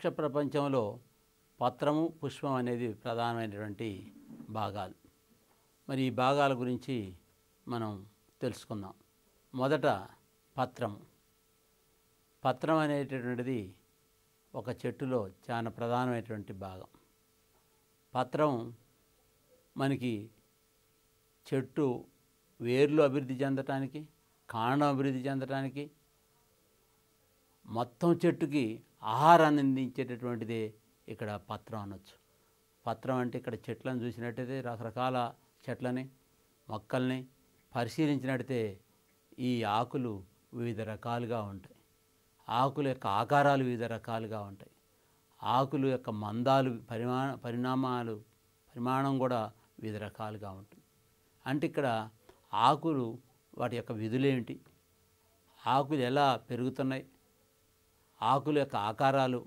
మోక్ష ప్రపంచంలో పత్రము పుష్పం అనేది ప్రధానమైనటువంటి భాగాలు మరి ఈ భాగాల గురించి మనం తెలుసుకుందాం మొదట పత్రం పత్రం అనేటటువంటిది ఒక చెట్టులో చాలా ప్రధానమైనటువంటి భాగం పత్రం మనకి చెట్టు వేర్లు అభివృద్ధి చెందటానికి కాండం అభివృద్ధి చెందటానికి మొత్తం చెట్టుకి ఆహారాన్ని అందించేటటువంటిది ఇక్కడ పత్రం అనొచ్చు పత్రం అంటే ఇక్కడ చెట్లను చూసినట్టయితే రకరకాల చెట్లని మొక్కల్ని పరిశీలించినట్టయితే ఈ ఆకులు వివిధ రకాలుగా ఉంటాయి ఆకుల యొక్క ఆకారాలు వివిధ రకాలుగా ఉంటాయి ఆకులు యొక్క మందాలు పరిమాణ పరిణామాలు పరిమాణం కూడా వివిధ రకాలుగా ఉంటుంది అంటే ఇక్కడ ఆకులు వాటి యొక్క విధులేంటి ఆకులు ఎలా పెరుగుతున్నాయి ఆకుల యొక్క ఆకారాలు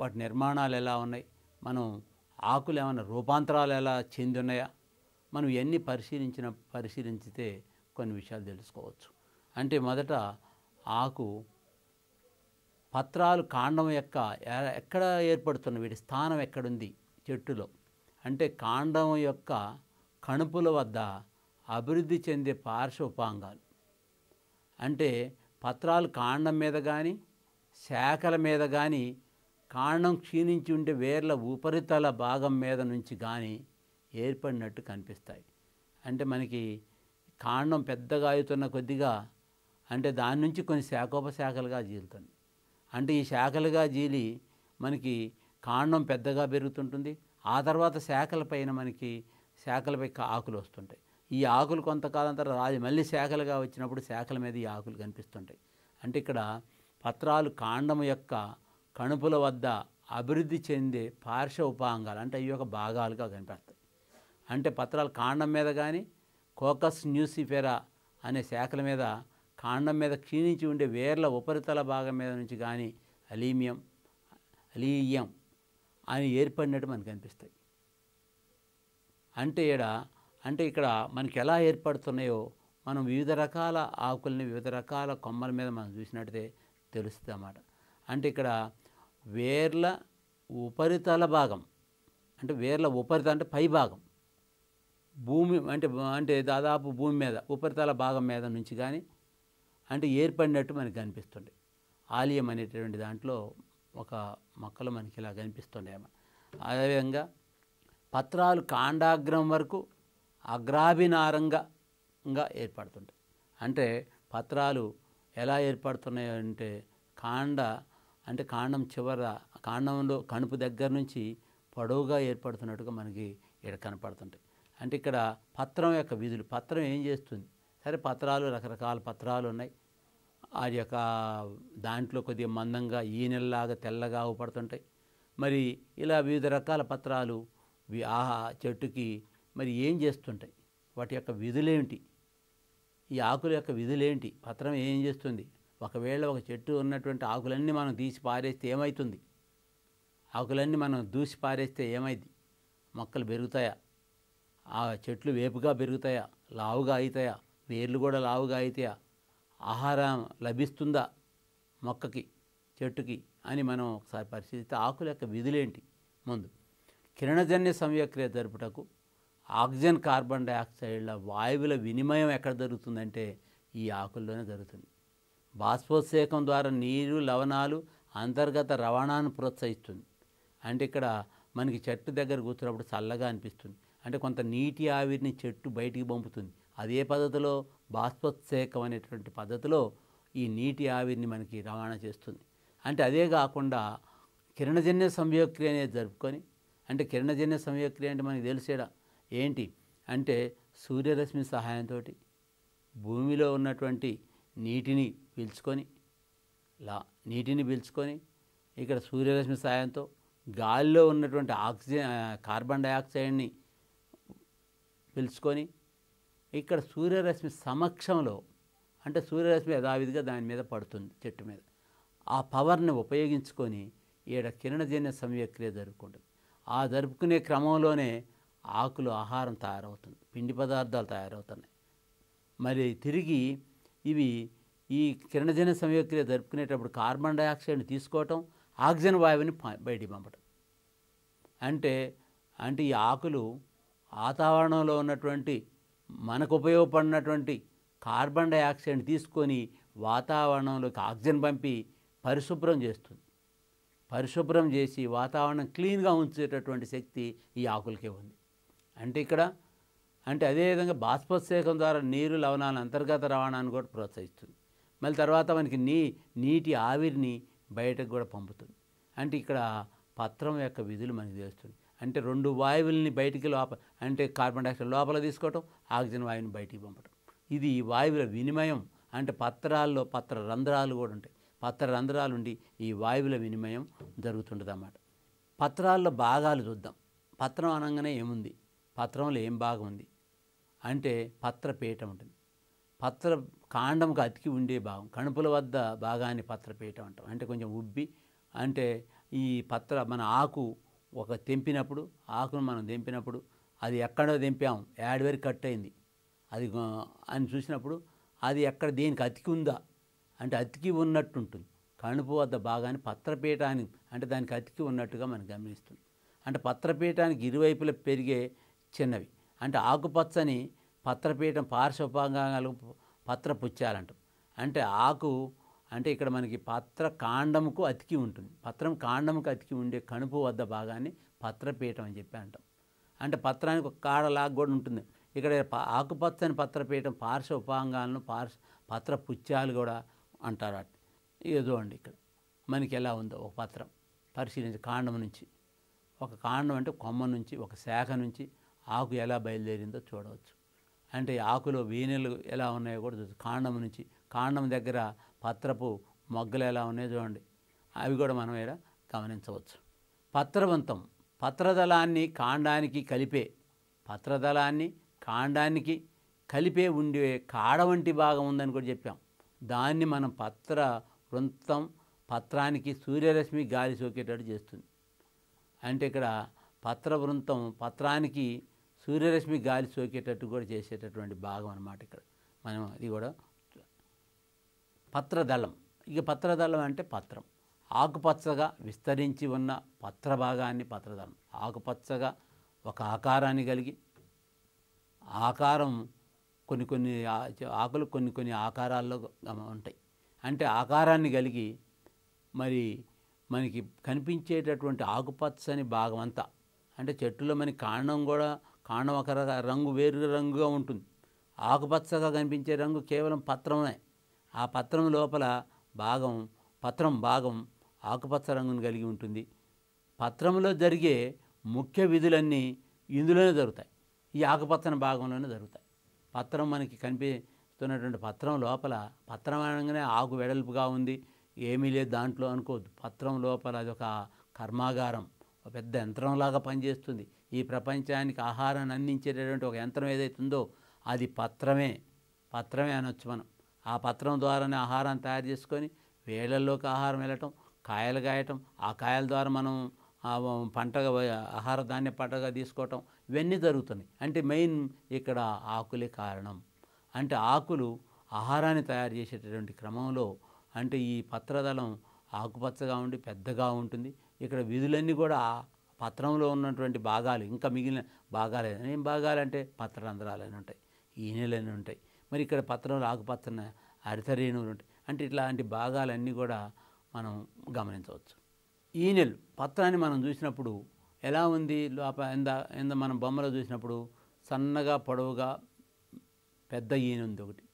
వాటి నిర్మాణాలు ఎలా ఉన్నాయి మనం ఆకులు ఏమైనా రూపాంతరాలు ఎలా చెంది ఉన్నాయా మనం ఇవన్నీ పరిశీలించిన పరిశీలించితే కొన్ని విషయాలు తెలుసుకోవచ్చు అంటే మొదట ఆకు పత్రాలు కాండం యొక్క ఎక్కడ ఏర్పడుతున్న వీటి స్థానం ఎక్కడుంది చెట్టులో అంటే కాండం యొక్క కణుపుల వద్ద అభివృద్ధి చెందే పార్శ్వపాంగాలు అంటే పత్రాలు కాండం మీద కానీ శాఖల మీద కానీ కాండం క్షీణించి ఉండే వేర్ల ఉపరితల భాగం మీద నుంచి కానీ ఏర్పడినట్టు కనిపిస్తాయి అంటే మనకి కాండం పెద్దగా అవుతున్న కొద్దిగా అంటే దాని నుంచి కొన్ని శాఖోపశాఖలుగా జీలుతుంది అంటే ఈ శాఖలుగా జీలి మనకి కాండం పెద్దగా పెరుగుతుంటుంది ఆ తర్వాత శాఖలపైన మనకి శాఖలపై ఆకులు వస్తుంటాయి ఈ ఆకులు కొంతకాలం తర్వాత రాజు మళ్ళీ శాఖలుగా వచ్చినప్పుడు శాఖల మీద ఈ ఆకులు కనిపిస్తుంటాయి అంటే ఇక్కడ పత్రాలు కాండం యొక్క కణుపుల వద్ద అభివృద్ధి చెందే పార్శ్వ ఉపాంగాలు అంటే అవి ఒక భాగాలుగా కనిపెడతాయి అంటే పత్రాలు కాండం మీద కానీ కోకస్ న్యూసిఫెరా అనే శాఖల మీద కాండం మీద క్షీణించి ఉండే వేర్ల ఉపరితల భాగం మీద నుంచి కానీ అలీమియం అలీయం అని ఏర్పడినట్టు మనకు అనిపిస్తాయి అంటే ఇక్కడ అంటే ఇక్కడ మనకి ఎలా ఏర్పడుతున్నాయో మనం వివిధ రకాల ఆకుల్ని వివిధ రకాల కొమ్మల మీద మనం చూసినట్టే తెలుస్తుంది అన్నమాట అంటే ఇక్కడ వేర్ల ఉపరితల భాగం అంటే వేర్ల ఉపరితల అంటే పై భాగం భూమి అంటే అంటే దాదాపు భూమి మీద ఉపరితల భాగం మీద నుంచి కానీ అంటే ఏర్పడినట్టు మనకు కనిపిస్తుంది ఆలయం అనేటటువంటి దాంట్లో ఒక మొక్కలు మనకి ఇలా కనిపిస్తుండేమో అదేవిధంగా పత్రాలు కాండాగ్రం వరకు అగ్రాభినారంగా ఏర్పడుతుంటాయి అంటే పత్రాలు ఎలా ఏర్పడుతున్నాయి అంటే కాండ అంటే కాండం చివర కాండంలో కణుపు దగ్గర నుంచి పొడవుగా ఏర్పడుతున్నట్టుగా మనకి ఇక్కడ కనపడుతుంటాయి అంటే ఇక్కడ పత్రం యొక్క విధులు పత్రం ఏం చేస్తుంది సరే పత్రాలు రకరకాల పత్రాలు ఉన్నాయి ఆ యొక్క దాంట్లో కొద్దిగా మందంగా ఈనెల్లాగా తెల్లగా అవుపడుతుంటాయి మరి ఇలా వివిధ రకాల పత్రాలు ఆహా చెట్టుకి మరి ఏం చేస్తుంటాయి వాటి యొక్క విధులేమిటి ఈ ఆకుల యొక్క విధులేంటి పత్రం ఏం చేస్తుంది ఒకవేళ ఒక చెట్టు ఉన్నటువంటి ఆకులన్నీ మనం తీసి పారేస్తే ఏమవుతుంది ఆకులన్నీ మనం దూసి పారేస్తే ఏమైంది మొక్కలు పెరుగుతాయా ఆ చెట్లు వేపుగా పెరుగుతాయా లావుగా అవుతాయా వేర్లు కూడా లావుగా అవుతాయా ఆహారం లభిస్తుందా మొక్కకి చెట్టుకి అని మనం ఒకసారి పరిశీలిస్తే ఆకుల యొక్క విధులేంటి ముందు కిరణజన్య సంవ్యక్రియ జరుపుటకు ఆక్సిజన్ కార్బన్ డైఆక్సైడ్ల వాయువుల వినిమయం ఎక్కడ జరుగుతుందంటే ఈ ఆకుల్లోనే జరుగుతుంది బాష్పోత్సేకం ద్వారా నీరు లవణాలు అంతర్గత రవాణాను ప్రోత్సహిస్తుంది అంటే ఇక్కడ మనకి చెట్టు దగ్గర కూర్చున్నప్పుడు చల్లగా అనిపిస్తుంది అంటే కొంత నీటి ఆవిరిని చెట్టు బయటికి పంపుతుంది అదే పద్ధతిలో బాష్పోత్సేకం అనేటువంటి పద్ధతిలో ఈ నీటి ఆవిరిని మనకి రవాణా చేస్తుంది అంటే అదే కాకుండా కిరణజన్య సంయోక్రియ అనేది జరుపుకొని అంటే కిరణజన్య సంయోక్రియ అంటే మనకి తెలిసేడా ఏంటి అంటే సూర్యరశ్మి సహాయంతో భూమిలో ఉన్నటువంటి నీటిని పీల్చుకొని లా నీటిని పీల్చుకొని ఇక్కడ సూర్యరశ్మి సహాయంతో గాలిలో ఉన్నటువంటి ఆక్సిజన్ కార్బన్ డైఆక్సైడ్ని పీల్చుకొని ఇక్కడ సూర్యరశ్మి సమక్షంలో అంటే సూర్యరశ్మి యథావిధిగా దాని మీద పడుతుంది చెట్టు మీద ఆ పవర్ని ఉపయోగించుకొని ఈడ కిరణజన్య సమయక్రియ జరుపుకుంటుంది ఆ జరుపుకునే క్రమంలోనే ఆకులు ఆహారం తయారవుతుంది పిండి పదార్థాలు తయారవుతున్నాయి మరి తిరిగి ఇవి ఈ కిరణజన సంయోక్రియ జరుపుకునేటప్పుడు కార్బన్ డైఆక్సైడ్ని తీసుకోవటం ఆక్సిజన్ వాయువుని బయటికి పంపటం అంటే అంటే ఈ ఆకులు వాతావరణంలో ఉన్నటువంటి మనకు ఉపయోగపడినటువంటి కార్బన్ డైఆక్సైడ్ని తీసుకొని వాతావరణంలోకి ఆక్సిజన్ పంపి పరిశుభ్రం చేస్తుంది పరిశుభ్రం చేసి వాతావరణం క్లీన్గా ఉంచేటటువంటి శక్తి ఈ ఆకులకే ఉంది అంటే ఇక్కడ అంటే అదేవిధంగా బాష్పోత్సేకం ద్వారా నీరు లవణాల అంతర్గత రవాణాన్ని కూడా ప్రోత్సహిస్తుంది మళ్ళీ తర్వాత మనకి నీ నీటి ఆవిరిని బయటకు కూడా పంపుతుంది అంటే ఇక్కడ పత్రం యొక్క విధులు మనకి తెలుస్తుంది అంటే రెండు వాయువుల్ని బయటికి లోప అంటే కార్బన్ డైఆక్సైడ్ లోపల తీసుకోవటం ఆక్సిజన్ వాయువుని బయటికి పంపటం ఇది ఈ వాయువుల వినిమయం అంటే పత్రాల్లో పత్ర రంధ్రాలు కూడా ఉంటాయి పత్ర రంధ్రాలు ఉండి ఈ వాయువుల వినిమయం జరుగుతుంటుంది అన్నమాట పత్రాల్లో భాగాలు చూద్దాం పత్రం అనగానే ఏముంది పత్రంలో ఏం భాగం ఉంది అంటే పత్రపీఠం ఉంటుంది పత్ర కాండంకు అతికి ఉండే భాగం కణుపుల వద్ద భాగాన్ని పత్రపీఠం అంటాం అంటే కొంచెం ఉబ్బి అంటే ఈ పత్ర మన ఆకు ఒక తెంపినప్పుడు ఆకును మనం తెంపినప్పుడు అది ఎక్కడో తెంపాము యాడ్వేర్ కట్ అయింది అది అని చూసినప్పుడు అది ఎక్కడ దేనికి అతికి ఉందా అంటే అతికి ఉన్నట్టు ఉంటుంది కణుపు వద్ద భాగాన్ని పత్రపీఠానికి అంటే దానికి అతికి ఉన్నట్టుగా మనం గమనిస్తుంది అంటే పత్రపీఠానికి ఇరువైపులా పెరిగే చిన్నవి అంటే ఆకుపచ్చని పత్రపీఠం పార్శ్వభాగాలు పత్రపుచ్చాలంట అంటే ఆకు అంటే ఇక్కడ మనకి పత్ర కాండముకు అతికి ఉంటుంది పత్రం కాండముకు అతికి ఉండే కణుపు వద్ద భాగాన్ని పత్రపీఠం అని చెప్పి అంటాం అంటే పత్రానికి ఒక కాడలాగా కూడా ఉంటుంది ఇక్కడ ఆకుపచ్చని పత్రపీఠం పార్శ్వ ఉపాంగాలను పార్శ్వ పత్ర పుచ్చాలు కూడా అంటారు అట్ ఏదో అండి ఇక్కడ మనకి ఎలా ఉందో ఒక పత్రం పరిశీలించి కాండం నుంచి ఒక కాండం అంటే కొమ్మ నుంచి ఒక శాఖ నుంచి ఆకు ఎలా బయలుదేరిందో చూడవచ్చు అంటే ఆకులో వీణలు ఎలా ఉన్నాయో కూడా చూసి కాండం నుంచి కాండం దగ్గర పత్రపు మొగ్గలు ఎలా ఉన్నాయో చూడండి అవి కూడా మనం ఇక్కడ గమనించవచ్చు పత్రవంతం పత్రదళాన్ని కాండానికి కలిపే పత్రదళాన్ని కాండానికి కలిపే ఉండే కాడ వంటి భాగం ఉందని కూడా చెప్పాం దాన్ని మనం పత్ర వృంతం పత్రానికి సూర్యరశ్మి గాలి సోకేటట్టు చేస్తుంది అంటే ఇక్కడ పత్ర వృంతం పత్రానికి సూర్యరశ్మి గాలి సోకేటట్టు కూడా చేసేటటువంటి భాగం అనమాట ఇక్కడ మనం అది కూడా పత్రదళం ఇక పత్రదళం అంటే పత్రం ఆకుపచ్చగా విస్తరించి ఉన్న పత్ర భాగాన్ని పత్రదళం ఆకుపచ్చగా ఒక ఆకారాన్ని కలిగి ఆకారం కొన్ని కొన్ని ఆకులు కొన్ని కొన్ని ఆకారాల్లో ఉంటాయి అంటే ఆకారాన్ని కలిగి మరి మనకి కనిపించేటటువంటి ఆకుపచ్చని భాగం అంతా అంటే చెట్టులో మనకి కాండం కూడా కాండం ఒక రంగు వేరు రంగుగా ఉంటుంది ఆకుపచ్చగా కనిపించే రంగు కేవలం పత్రమే ఆ పత్రం లోపల భాగం పత్రం భాగం ఆకుపచ్చ రంగును కలిగి ఉంటుంది పత్రంలో జరిగే ముఖ్య విధులన్నీ ఇందులోనే జరుగుతాయి ఈ ఆకుపచ్చని భాగంలోనే జరుగుతాయి పత్రం మనకి కనిపిస్తున్నటువంటి పత్రం లోపల పత్రం అనగానే ఆకు వెడల్పుగా ఉంది ఏమీ లేదు దాంట్లో అనుకోవద్దు పత్రం లోపల అది ఒక కర్మాగారం ఒక పెద్ద యంత్రంలాగా పనిచేస్తుంది ఈ ప్రపంచానికి ఆహారాన్ని అందించేటటువంటి ఒక యంత్రం ఏదైతుందో అది పత్రమే పత్రమే అనొచ్చు మనం ఆ పత్రం ద్వారానే ఆహారాన్ని తయారు చేసుకొని వేళల్లోకి ఆహారం వెళ్ళటం కాయలు కాయటం ఆ కాయల ద్వారా మనం పంటగా ఆహార ధాన్య పంటగా తీసుకోవటం ఇవన్నీ జరుగుతున్నాయి అంటే మెయిన్ ఇక్కడ ఆకులే కారణం అంటే ఆకులు ఆహారాన్ని తయారు చేసేటటువంటి క్రమంలో అంటే ఈ పత్రదళం ఆకుపచ్చగా ఉండి పెద్దగా ఉంటుంది ఇక్కడ విధులన్నీ కూడా పత్రంలో ఉన్నటువంటి భాగాలు ఇంకా మిగిలిన భాగాలు ఏం భాగాలు అంటే పత్రరంధ్రాలని ఉంటాయి ఈనెలని ఉంటాయి మరి ఇక్కడ పత్రం ఆకుపచ్చన అరితరేణువులు ఉంటాయి అంటే ఇట్లాంటి భాగాలన్నీ కూడా మనం గమనించవచ్చు ఈనెలు పత్రాన్ని మనం చూసినప్పుడు ఎలా ఉంది లోప ఎంత ఎంత మనం బొమ్మలో చూసినప్పుడు సన్నగా పొడవుగా పెద్ద ఈయన ఉంది ఒకటి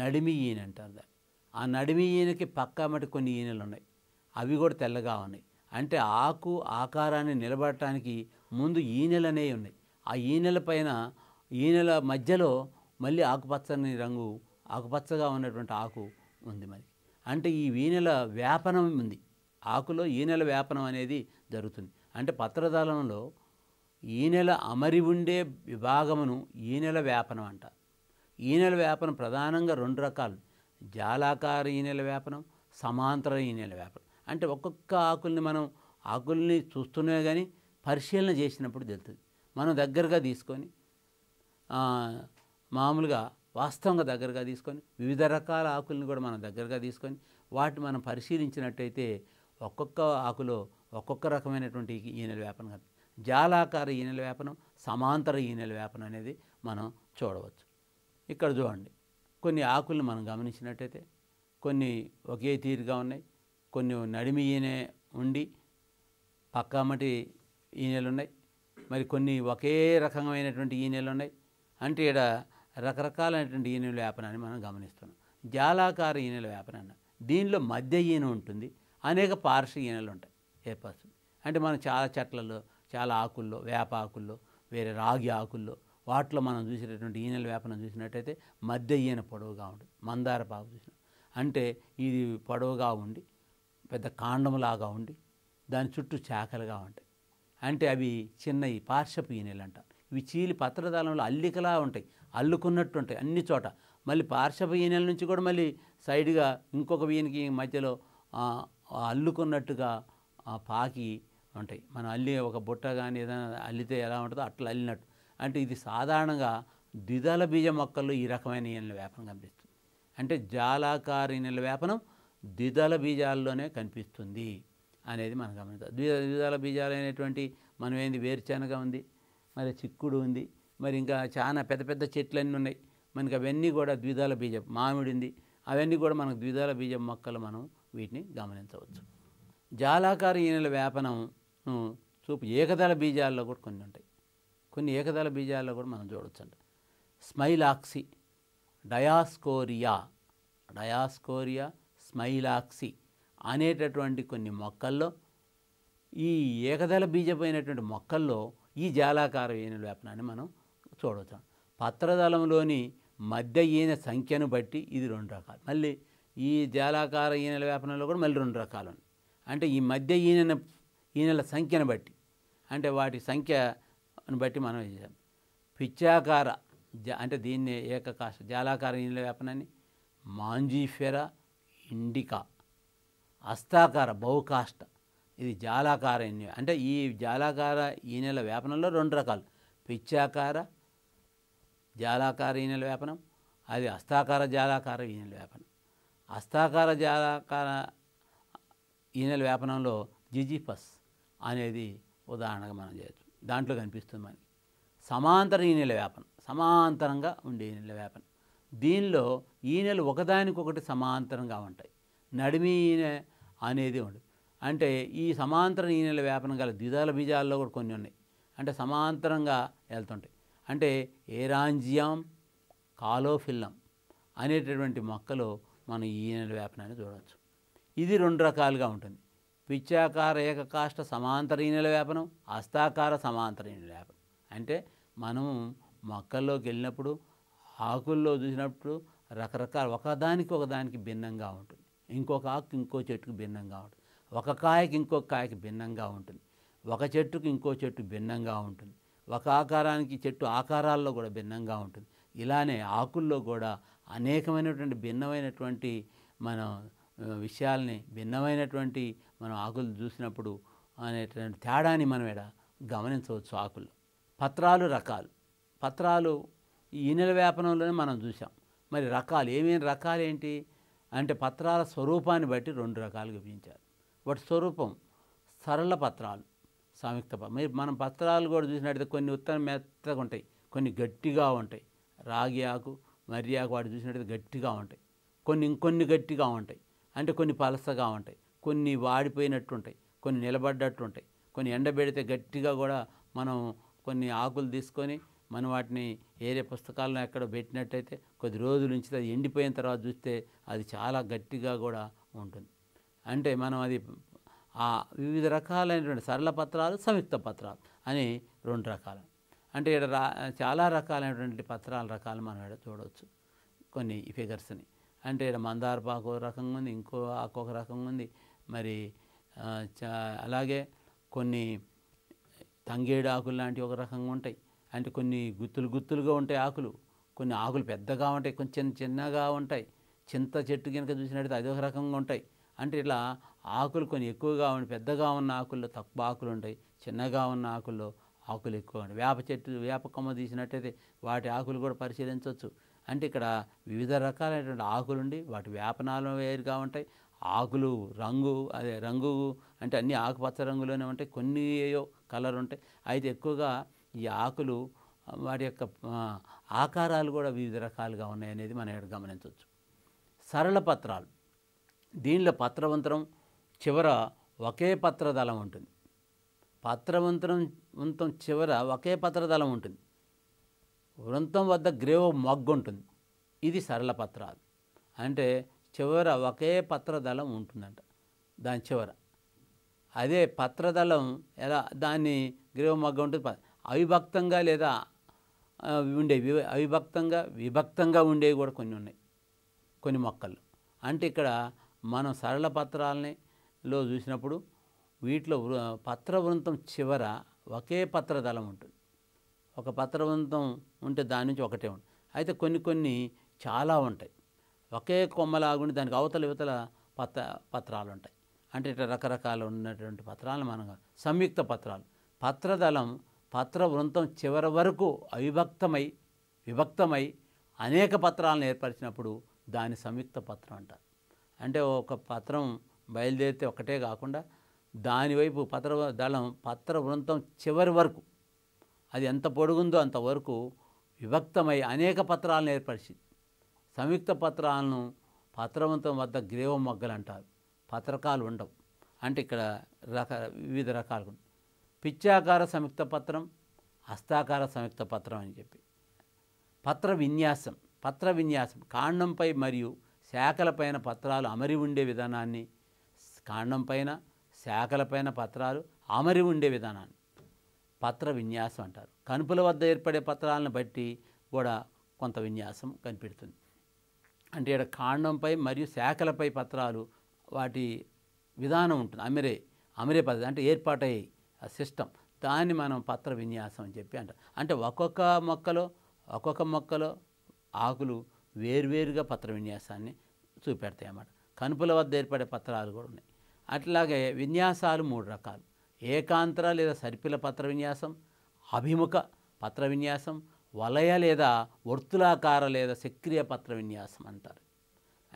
నడిమి ఈయన అంటారు దాన్ని ఆ నడిమి ఈయనకి పక్క మటు కొన్ని ఈనెలు ఉన్నాయి అవి కూడా తెల్లగా ఉన్నాయి అంటే ఆకు ఆకారాన్ని నిలబడటానికి ముందు అనేవి ఉన్నాయి ఆ ఈనెల పైన ఈనెల మధ్యలో మళ్ళీ ఆకుపచ్చని రంగు ఆకుపచ్చగా ఉన్నటువంటి ఆకు ఉంది మరి అంటే ఈ ఈనెల వ్యాపనం ఉంది ఆకులో ఈనెల వ్యాపనం అనేది జరుగుతుంది అంటే పత్రదాలంలో ఈనెల అమరి ఉండే విభాగమును ఈనెల వ్యాపనం అంట ఈనెల వ్యాపనం ప్రధానంగా రెండు రకాలు జాలాకార ఈనెల వ్యాపనం సమాంతర ఈనెల వ్యాపనం అంటే ఒక్కొక్క ఆకుల్ని మనం ఆకుల్ని చూస్తున్నా కానీ పరిశీలన చేసినప్పుడు తెలుస్తుంది మనం దగ్గరగా తీసుకొని మామూలుగా వాస్తవంగా దగ్గరగా తీసుకొని వివిధ రకాల ఆకుల్ని కూడా మనం దగ్గరగా తీసుకొని వాటిని మనం పరిశీలించినట్టయితే ఒక్కొక్క ఆకులో ఒక్కొక్క రకమైనటువంటి ఈనెల వ్యాపనం జాలాకార ఈనెల వేపనం సమాంతర ఈనెల వేపనం అనేది మనం చూడవచ్చు ఇక్కడ చూడండి కొన్ని ఆకుల్ని మనం గమనించినట్టయితే కొన్ని ఒకే తీరుగా ఉన్నాయి కొన్ని నడిమి ఈనె ఉండి పక్కమటి ఈనెలు ఉన్నాయి మరి కొన్ని ఒకే రకమైనటువంటి ఈనెలు ఉన్నాయి అంటే ఇక్కడ రకరకాలైనటువంటి ఈనెల వ్యాపనాన్ని మనం గమనిస్తున్నాం జాలాకార ఈనెల వ్యాపనాన్ని దీనిలో మధ్య ఈన ఉంటుంది అనేక పార్శ్వ ఈనెలు ఉంటాయి ఏర్పరుస్తుంది అంటే మనం చాలా చెట్లలో చాలా ఆకుల్లో వేప ఆకుల్లో వేరే రాగి ఆకుల్లో వాటిలో మనం చూసేటటువంటి ఈనెల వేపనం చూసినట్టయితే మధ్య ఈయన పొడవుగా ఉంటుంది మందార పాకు చూసిన అంటే ఇది పొడవుగా ఉండి పెద్ద కాండంలాగా ఉండి దాని చుట్టూ చాకలుగా ఉంటాయి అంటే అవి చిన్న ఈ పార్శపు ఈనెలు అంటారు ఇవి చీలి పత్రదాలంలో అల్లికలా ఉంటాయి అల్లుకున్నట్టు ఉంటాయి అన్ని చోట మళ్ళీ పార్శపు ఈనెల నుంచి కూడా మళ్ళీ సైడ్గా ఇంకొక వీనికి మధ్యలో అల్లుకున్నట్టుగా పాకి ఉంటాయి మనం అల్లి ఒక బుట్ట కానీ ఏదైనా అల్లితే ఎలా ఉంటుందో అట్లా అల్లినట్టు అంటే ఇది సాధారణంగా ద్విదళ బీజ మొక్కల్లో ఈ రకమైన ఈనెల వేపనం కనిపిస్తుంది అంటే జాలాకారి ఈనెల వేపనం ద్విదళ బీజాల్లోనే కనిపిస్తుంది అనేది మనం గమనించాలి ద్వి ద్విదళ అనేటువంటి మనం ఏంది వేరుశనగ ఉంది మరి చిక్కుడు ఉంది మరి ఇంకా చాలా పెద్ద పెద్ద చెట్లన్నీ ఉన్నాయి మనకి అవన్నీ కూడా ద్విదళ బీజం మామిడి ఉంది అవన్నీ కూడా మనకు ద్విదళ బీజం మొక్కలు మనం వీటిని గమనించవచ్చు జాలాకార ఈనెల వేపనం చూపు ఏకదళ బీజాల్లో కూడా కొన్ని ఉంటాయి కొన్ని ఏకదళ బీజాల్లో కూడా మనం చూడొచ్చండి స్మైలాక్సి డయాస్కోరియా డయాస్కోరియా స్మైలాక్సి అనేటటువంటి కొన్ని మొక్కల్లో ఈ ఏకదళ బీజపోయినటువంటి మొక్కల్లో ఈ జాలాకార ఈన వేపనాన్ని మనం చూడవచ్చు పత్రదళంలోని మధ్య ఈయన సంఖ్యను బట్టి ఇది రెండు రకాలు మళ్ళీ ఈ జాలాకార ఈనెల వేపనంలో కూడా మళ్ళీ రెండు రకాలు ఉన్నాయి అంటే ఈ మధ్య ఈనెన ఈనెల సంఖ్యను బట్టి అంటే వాటి సంఖ్యను బట్టి మనం చేసాం పిచ్చాకార అంటే దీన్ని ఏకకాశ జాలాకార ఈనెల వేపనాన్ని మాంజీఫెరా ఇండికా అస్తాకార బహుకాష్ట ఇది జాలాకార ఎన్నివ అంటే ఈ జాలాకార ఈనెల వ్యాపనంలో రెండు రకాలు పిచ్చాకార జాలాకార ఈనెల వ్యాపనం అది అస్తాకార జాలాకార ఈనెల వ్యాపనం అస్తాకార జాలాకార ఈనెల వ్యాపనంలో జిజిఫస్ అనేది ఉదాహరణగా మనం చేయొచ్చు దాంట్లో కనిపిస్తుంది మనకి సమాంతర ఈనెల వ్యాపనం సమాంతరంగా ఉండే ఈనెల వ్యాపనం దీనిలో ఈనెలు ఒకదానికొకటి సమాంతరంగా ఉంటాయి నడిమి ఈనె అనేది ఉండదు అంటే ఈ సమాంతర ఈనెల వ్యాపనం గల ద్విదాల బీజాల్లో కూడా కొన్ని ఉన్నాయి అంటే సమాంతరంగా వెళ్తుంటాయి అంటే ఏరాంజియం కాలోఫిల్లం అనేటటువంటి మొక్కలు మనం ఈనెల వ్యాపనాన్ని చూడవచ్చు ఇది రెండు రకాలుగా ఉంటుంది పిచ్చాకార ఏకకాష్ట సమాంతర ఈనెల వ్యాపనం హస్తాకార సమాంతర ఈనెల వ్యాపనం అంటే మనము మొక్కల్లోకి వెళ్ళినప్పుడు ఆకుల్లో చూసినప్పుడు రకరకాల ఒకదానికి ఒకదానికి భిన్నంగా ఉంటుంది ఇంకొక ఆకు ఇంకో చెట్టుకు భిన్నంగా ఉంటుంది ఒక కాయకి ఇంకొక కాయకి భిన్నంగా ఉంటుంది ఒక చెట్టుకు ఇంకో చెట్టు భిన్నంగా ఉంటుంది ఒక ఆకారానికి చెట్టు ఆకారాల్లో కూడా భిన్నంగా ఉంటుంది ఇలానే ఆకుల్లో కూడా అనేకమైనటువంటి భిన్నమైనటువంటి మనం విషయాల్ని భిన్నమైనటువంటి మనం ఆకులు చూసినప్పుడు అనేటువంటి తేడాని మనం ఇక్కడ గమనించవచ్చు ఆకులు పత్రాలు రకాలు పత్రాలు ఈ ఈనెల వ్యాపనంలోనే మనం చూసాం మరి రకాలు ఏమేమి రకాలు ఏంటి అంటే పత్రాల స్వరూపాన్ని బట్టి రెండు రకాలు విభజించారు వాటి స్వరూపం సరళ పత్రాలు సంయుక్త మీరు మనం పత్రాలు కూడా చూసినట్టయితే కొన్ని ఉత్తర మెత్తగా ఉంటాయి కొన్ని గట్టిగా ఉంటాయి రాగి ఆకు మర్రి ఆకు వాటి చూసినట్టయితే గట్టిగా ఉంటాయి కొన్ని ఇంకొన్ని గట్టిగా ఉంటాయి అంటే కొన్ని పలసగా ఉంటాయి కొన్ని వాడిపోయినట్టు ఉంటాయి కొన్ని నిలబడ్డట్టు ఉంటాయి కొన్ని ఎండబెడితే గట్టిగా కూడా మనం కొన్ని ఆకులు తీసుకొని మనం వాటిని వేరే పుస్తకాలను ఎక్కడ పెట్టినట్టయితే కొద్ది రోజుల నుంచి అది ఎండిపోయిన తర్వాత చూస్తే అది చాలా గట్టిగా కూడా ఉంటుంది అంటే మనం అది ఆ వివిధ రకాలైనటువంటి సరళ పత్రాలు సంయుక్త పత్రాలు అని రెండు రకాలు అంటే ఇక్కడ రా చాలా రకాలైనటువంటి పత్రాల రకాలు మనం ఇక్కడ చూడవచ్చు కొన్ని ఫిగర్స్ని అంటే ఇక్కడ మందారపాకు ఒక రకంగా ఉంది ఇంకో ఆకొక రకంగా ఉంది మరి అలాగే కొన్ని తంగేడు ఆకులు లాంటివి ఒక రకంగా ఉంటాయి అంటే కొన్ని గుత్తులు గుత్తులుగా ఉంటాయి ఆకులు కొన్ని ఆకులు పెద్దగా ఉంటాయి కొంచెం చిన్నగా ఉంటాయి చింత చెట్టు కనుక చూసినట్టయితే అదొక రకంగా ఉంటాయి అంటే ఇట్లా ఆకులు కొన్ని ఎక్కువగా ఉండి పెద్దగా ఉన్న ఆకుల్లో తక్కువ ఆకులు ఉంటాయి చిన్నగా ఉన్న ఆకుల్లో ఆకులు ఎక్కువ ఉంటాయి వేప చెట్టు వేప కొమ్మ తీసినట్టయితే వాటి ఆకులు కూడా పరిశీలించవచ్చు అంటే ఇక్కడ వివిధ రకాలైనటువంటి ఆకులుండి వాటి వేపనాలు వేరుగా ఉంటాయి ఆకులు రంగు అదే రంగు అంటే అన్ని ఆకుపచ్చ రంగులోనే ఉంటాయి కొన్ని ఏయో కలర్ ఉంటాయి అయితే ఎక్కువగా ఈ ఆకులు వాటి యొక్క ఆకారాలు కూడా వివిధ రకాలుగా ఉన్నాయనేది మనం ఇక్కడ గమనించవచ్చు సరళ పత్రాలు దీనిలో పత్రవంతరం చివర ఒకే పత్రదళం ఉంటుంది పత్రవంతరం వంతం చివర ఒకే పత్రదళం ఉంటుంది వృంతం వద్ద గ్రేవ మగ్గు ఉంటుంది ఇది సరళ పత్రాలు అంటే చివర ఒకే పత్రదళం ఉంటుందంట దాని చివర అదే పత్రదళం ఎలా దాన్ని గ్రేవ్ మగ్గ ఉంటుంది అవిభక్తంగా లేదా ఉండే అవిభక్తంగా విభక్తంగా ఉండేవి కూడా కొన్ని ఉన్నాయి కొన్ని మొక్కలు అంటే ఇక్కడ మనం సరళ పత్రాలని లో చూసినప్పుడు వీటిలో పత్ర వృంతం చివర ఒకే పత్రదళం ఉంటుంది ఒక పత్ర వృంతం ఉంటే దాని నుంచి ఒకటే ఉంటుంది అయితే కొన్ని కొన్ని చాలా ఉంటాయి ఒకే కొమ్మలాగుండి దానికి అవతల ఇవతల పత్ర పత్రాలు ఉంటాయి అంటే ఇట్లా రకరకాలు ఉన్నటువంటి పత్రాలు మనం సంయుక్త పత్రాలు పత్రదళం పత్ర వృంతం చివరి వరకు అవిభక్తమై విభక్తమై అనేక పత్రాలను ఏర్పరిచినప్పుడు దాని సంయుక్త పత్రం అంటారు అంటే ఒక పత్రం బయలుదేరితే ఒకటే కాకుండా దానివైపు పత్ర దళం పత్ర వృంతం చివరి వరకు అది ఎంత పొడుగుందో అంతవరకు విభక్తమై అనేక పత్రాలను ఏర్పరిచింది సంయుక్త పత్రాలను పత్రవంతం వద్ద గ్రేవ మొగ్గలు అంటారు పత్రకాలు ఉండవు అంటే ఇక్కడ రక వివిధ రకాలు పిచ్చాకార సంయుక్త పత్రం హస్తాకార సంయుక్త పత్రం అని చెప్పి పత్ర విన్యాసం పత్ర విన్యాసం కాండంపై మరియు శాఖలపైన పత్రాలు అమరి ఉండే విధానాన్ని కాండంపైన శాఖలపైన పత్రాలు అమరి ఉండే విధానాన్ని పత్ర విన్యాసం అంటారు కనుపుల వద్ద ఏర్పడే పత్రాలను బట్టి కూడా కొంత విన్యాసం కనిపెడుతుంది అంటే ఇక్కడ కాండంపై మరియు శాఖలపై పత్రాలు వాటి విధానం ఉంటుంది అమిరే అమరే పద్ధతి అంటే ఏర్పాటయ్యాయి సిస్టమ్ దాన్ని మనం పత్ర విన్యాసం అని చెప్పి అంటాం అంటే ఒక్కొక్క మొక్కలో ఒక్కొక్క మొక్కలో ఆకులు వేర్వేరుగా పత్ర విన్యాసాన్ని చూపెడతాయి అన్నమాట కనుపుల వద్ద ఏర్పడే పత్రాలు కూడా ఉన్నాయి అట్లాగే విన్యాసాలు మూడు రకాలు ఏకాంతర లేదా సర్పిల పత్ర విన్యాసం అభిముఖ పత్ర విన్యాసం వలయ లేదా వర్తులాకార లేదా సక్రియ పత్ర విన్యాసం అంటారు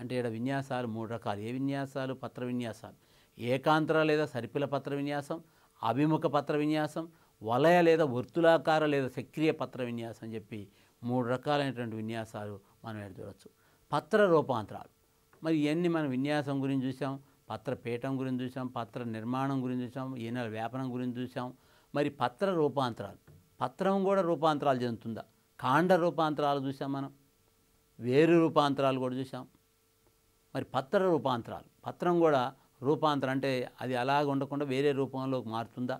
అంటే ఇక్కడ విన్యాసాలు మూడు రకాలు ఏ విన్యాసాలు పత్ర విన్యాసాలు ఏకాంతర లేదా సరిపిల పత్ర విన్యాసం అభిముఖ పత్ర విన్యాసం వలయ లేదా వృత్తులాకార లేదా సక్రియ పత్ర విన్యాసం అని చెప్పి మూడు రకాలైనటువంటి విన్యాసాలు మనం చూడవచ్చు పత్ర రూపాంతరాలు మరి ఇవన్నీ మనం విన్యాసం గురించి చూసాం పత్ర పీఠం గురించి చూసాం పత్ర నిర్మాణం గురించి చూసాం ఈనెల వ్యాపనం గురించి చూసాం మరి పత్ర రూపాంతరాలు పత్రం కూడా రూపాంతరాలు చెందుతుందా కాండ రూపాంతరాలు చూసాం మనం వేరు రూపాంతరాలు కూడా చూసాం మరి పత్ర రూపాంతరాలు పత్రం కూడా రూపాంతరం అంటే అది అలాగ ఉండకుండా వేరే రూపంలోకి మారుతుందా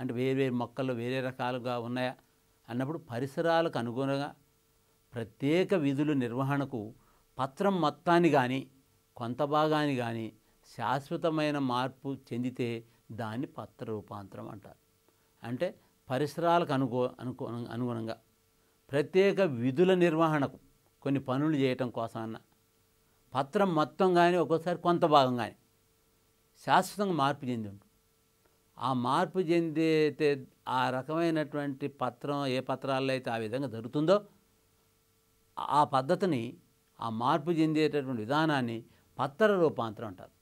అంటే వేరే మొక్కలు వేరే రకాలుగా ఉన్నాయా అన్నప్పుడు పరిసరాలకు అనుగుణంగా ప్రత్యేక విధుల నిర్వహణకు పత్రం మొత్తాన్ని కానీ కొంత భాగాన్ని కానీ శాశ్వతమైన మార్పు చెందితే దాన్ని పత్ర రూపాంతరం అంటారు అంటే పరిసరాలకు అనుకో అనుగుణంగా ప్రత్యేక విధుల నిర్వహణకు కొన్ని పనులు చేయటం కోసం అన్నా పత్రం మొత్తం కానీ ఒక్కోసారి కొంత భాగం కానీ శాశ్వతంగా మార్పు చెంది ఉంటుంది ఆ మార్పు చెందితే ఆ రకమైనటువంటి పత్రం ఏ పత్రాల్లో అయితే ఆ విధంగా జరుగుతుందో ఆ పద్ధతిని ఆ మార్పు చెందేటటువంటి విధానాన్ని పత్ర రూపాంతరం అంటారు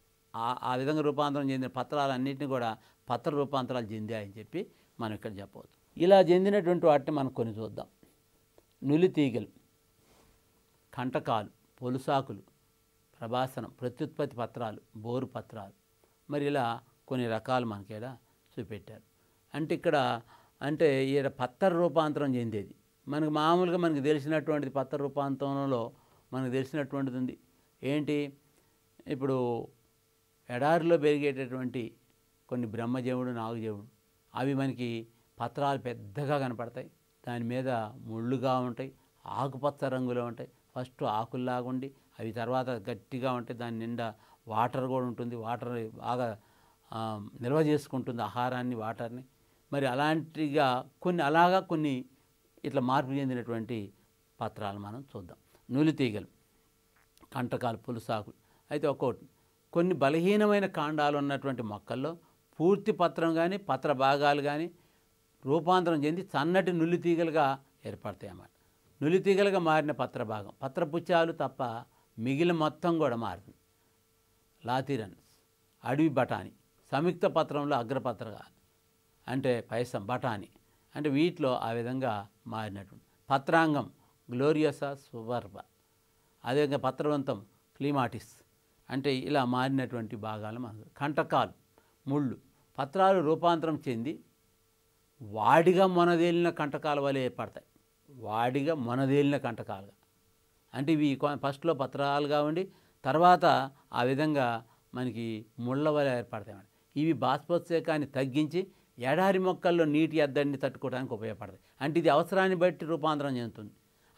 ఆ విధంగా రూపాంతరం చెందిన పత్రాలన్నింటినీ కూడా పత్ర రూపాంతరాలు చెందాయని చెప్పి మనం ఇక్కడ చెప్పవచ్చు ఇలా చెందినటువంటి వాటిని మనం కొన్ని చూద్దాం నులి తీగలు కంటకాలు పొలుసాకులు ప్రభాసనం ప్రత్యుత్పత్తి పత్రాలు బోరు పత్రాలు మరి ఇలా కొన్ని రకాలు మనకేడ చూపెట్టారు అంటే ఇక్కడ అంటే ఈడ పత్తర రూపాంతరం చెందేది మనకు మామూలుగా మనకు తెలిసినటువంటిది పత్ర రూపాంతరంలో మనకు తెలిసినటువంటిది ఉంది ఏంటి ఇప్పుడు ఎడారిలో పెరిగేటటువంటి కొన్ని బ్రహ్మజేవుడు నాగజేవుడు అవి మనకి పత్రాలు పెద్దగా కనపడతాయి దాని మీద ముళ్ళుగా ఉంటాయి ఆకుపచ్చ రంగులో ఉంటాయి ఫస్ట్ ఆకుల్లాగుండి అవి తర్వాత గట్టిగా ఉంటే దాని నిండా వాటర్ కూడా ఉంటుంది వాటర్ బాగా నిల్వ చేసుకుంటుంది ఆహారాన్ని వాటర్ని మరి అలాంటిగా కొన్ని అలాగా కొన్ని ఇట్లా మార్పు చెందినటువంటి పత్రాలు మనం చూద్దాం నూలి తీగలు కంటకాలు పులుసాకులు అయితే ఒక్కోటి కొన్ని బలహీనమైన కాండాలు ఉన్నటువంటి మొక్కల్లో పూర్తి పత్రం కానీ పత్ర భాగాలు కానీ రూపాంతరం చెంది సన్నటి తీగలుగా ఏర్పడతాయి అన్నమాట నులితీగలుగా మారిన పత్రభాగం పత్రపుచ్చాలు తప్ప మిగిలిన మొత్తం కూడా మారింది లాతీరన్ అడవి బఠానీ సంయుక్త పత్రంలో అగ్రపత్రగా అంటే పైసం బఠానీ అంటే వీటిలో ఆ విధంగా మారినటువంటి పత్రాంగం గ్లోరియసా సువర్బ అదేవిధంగా పత్రవంతం క్లీమాటిస్ అంటే ఇలా మారినటువంటి భాగాలు మనకు కంటకాలు ముళ్ళు పత్రాలు రూపాంతరం చెంది వాడిగా మొనదేలిన కంటకాల వలె ఏర్పడతాయి వాడిగా మొనదేలిన కంటకాలుగా అంటే ఇవి ఫస్ట్లో పత్రాలుగా ఉండి తర్వాత ఆ విధంగా మనకి ముళ్ళ వల్ల ఏర్పడతాయి ఇవి బాష్పోత్సేకాన్ని తగ్గించి ఎడారి మొక్కల్లో నీటి ఎద్దడిని తట్టుకోవడానికి ఉపయోగపడతాయి అంటే ఇది అవసరాన్ని బట్టి రూపాంతరం చెందుతుంది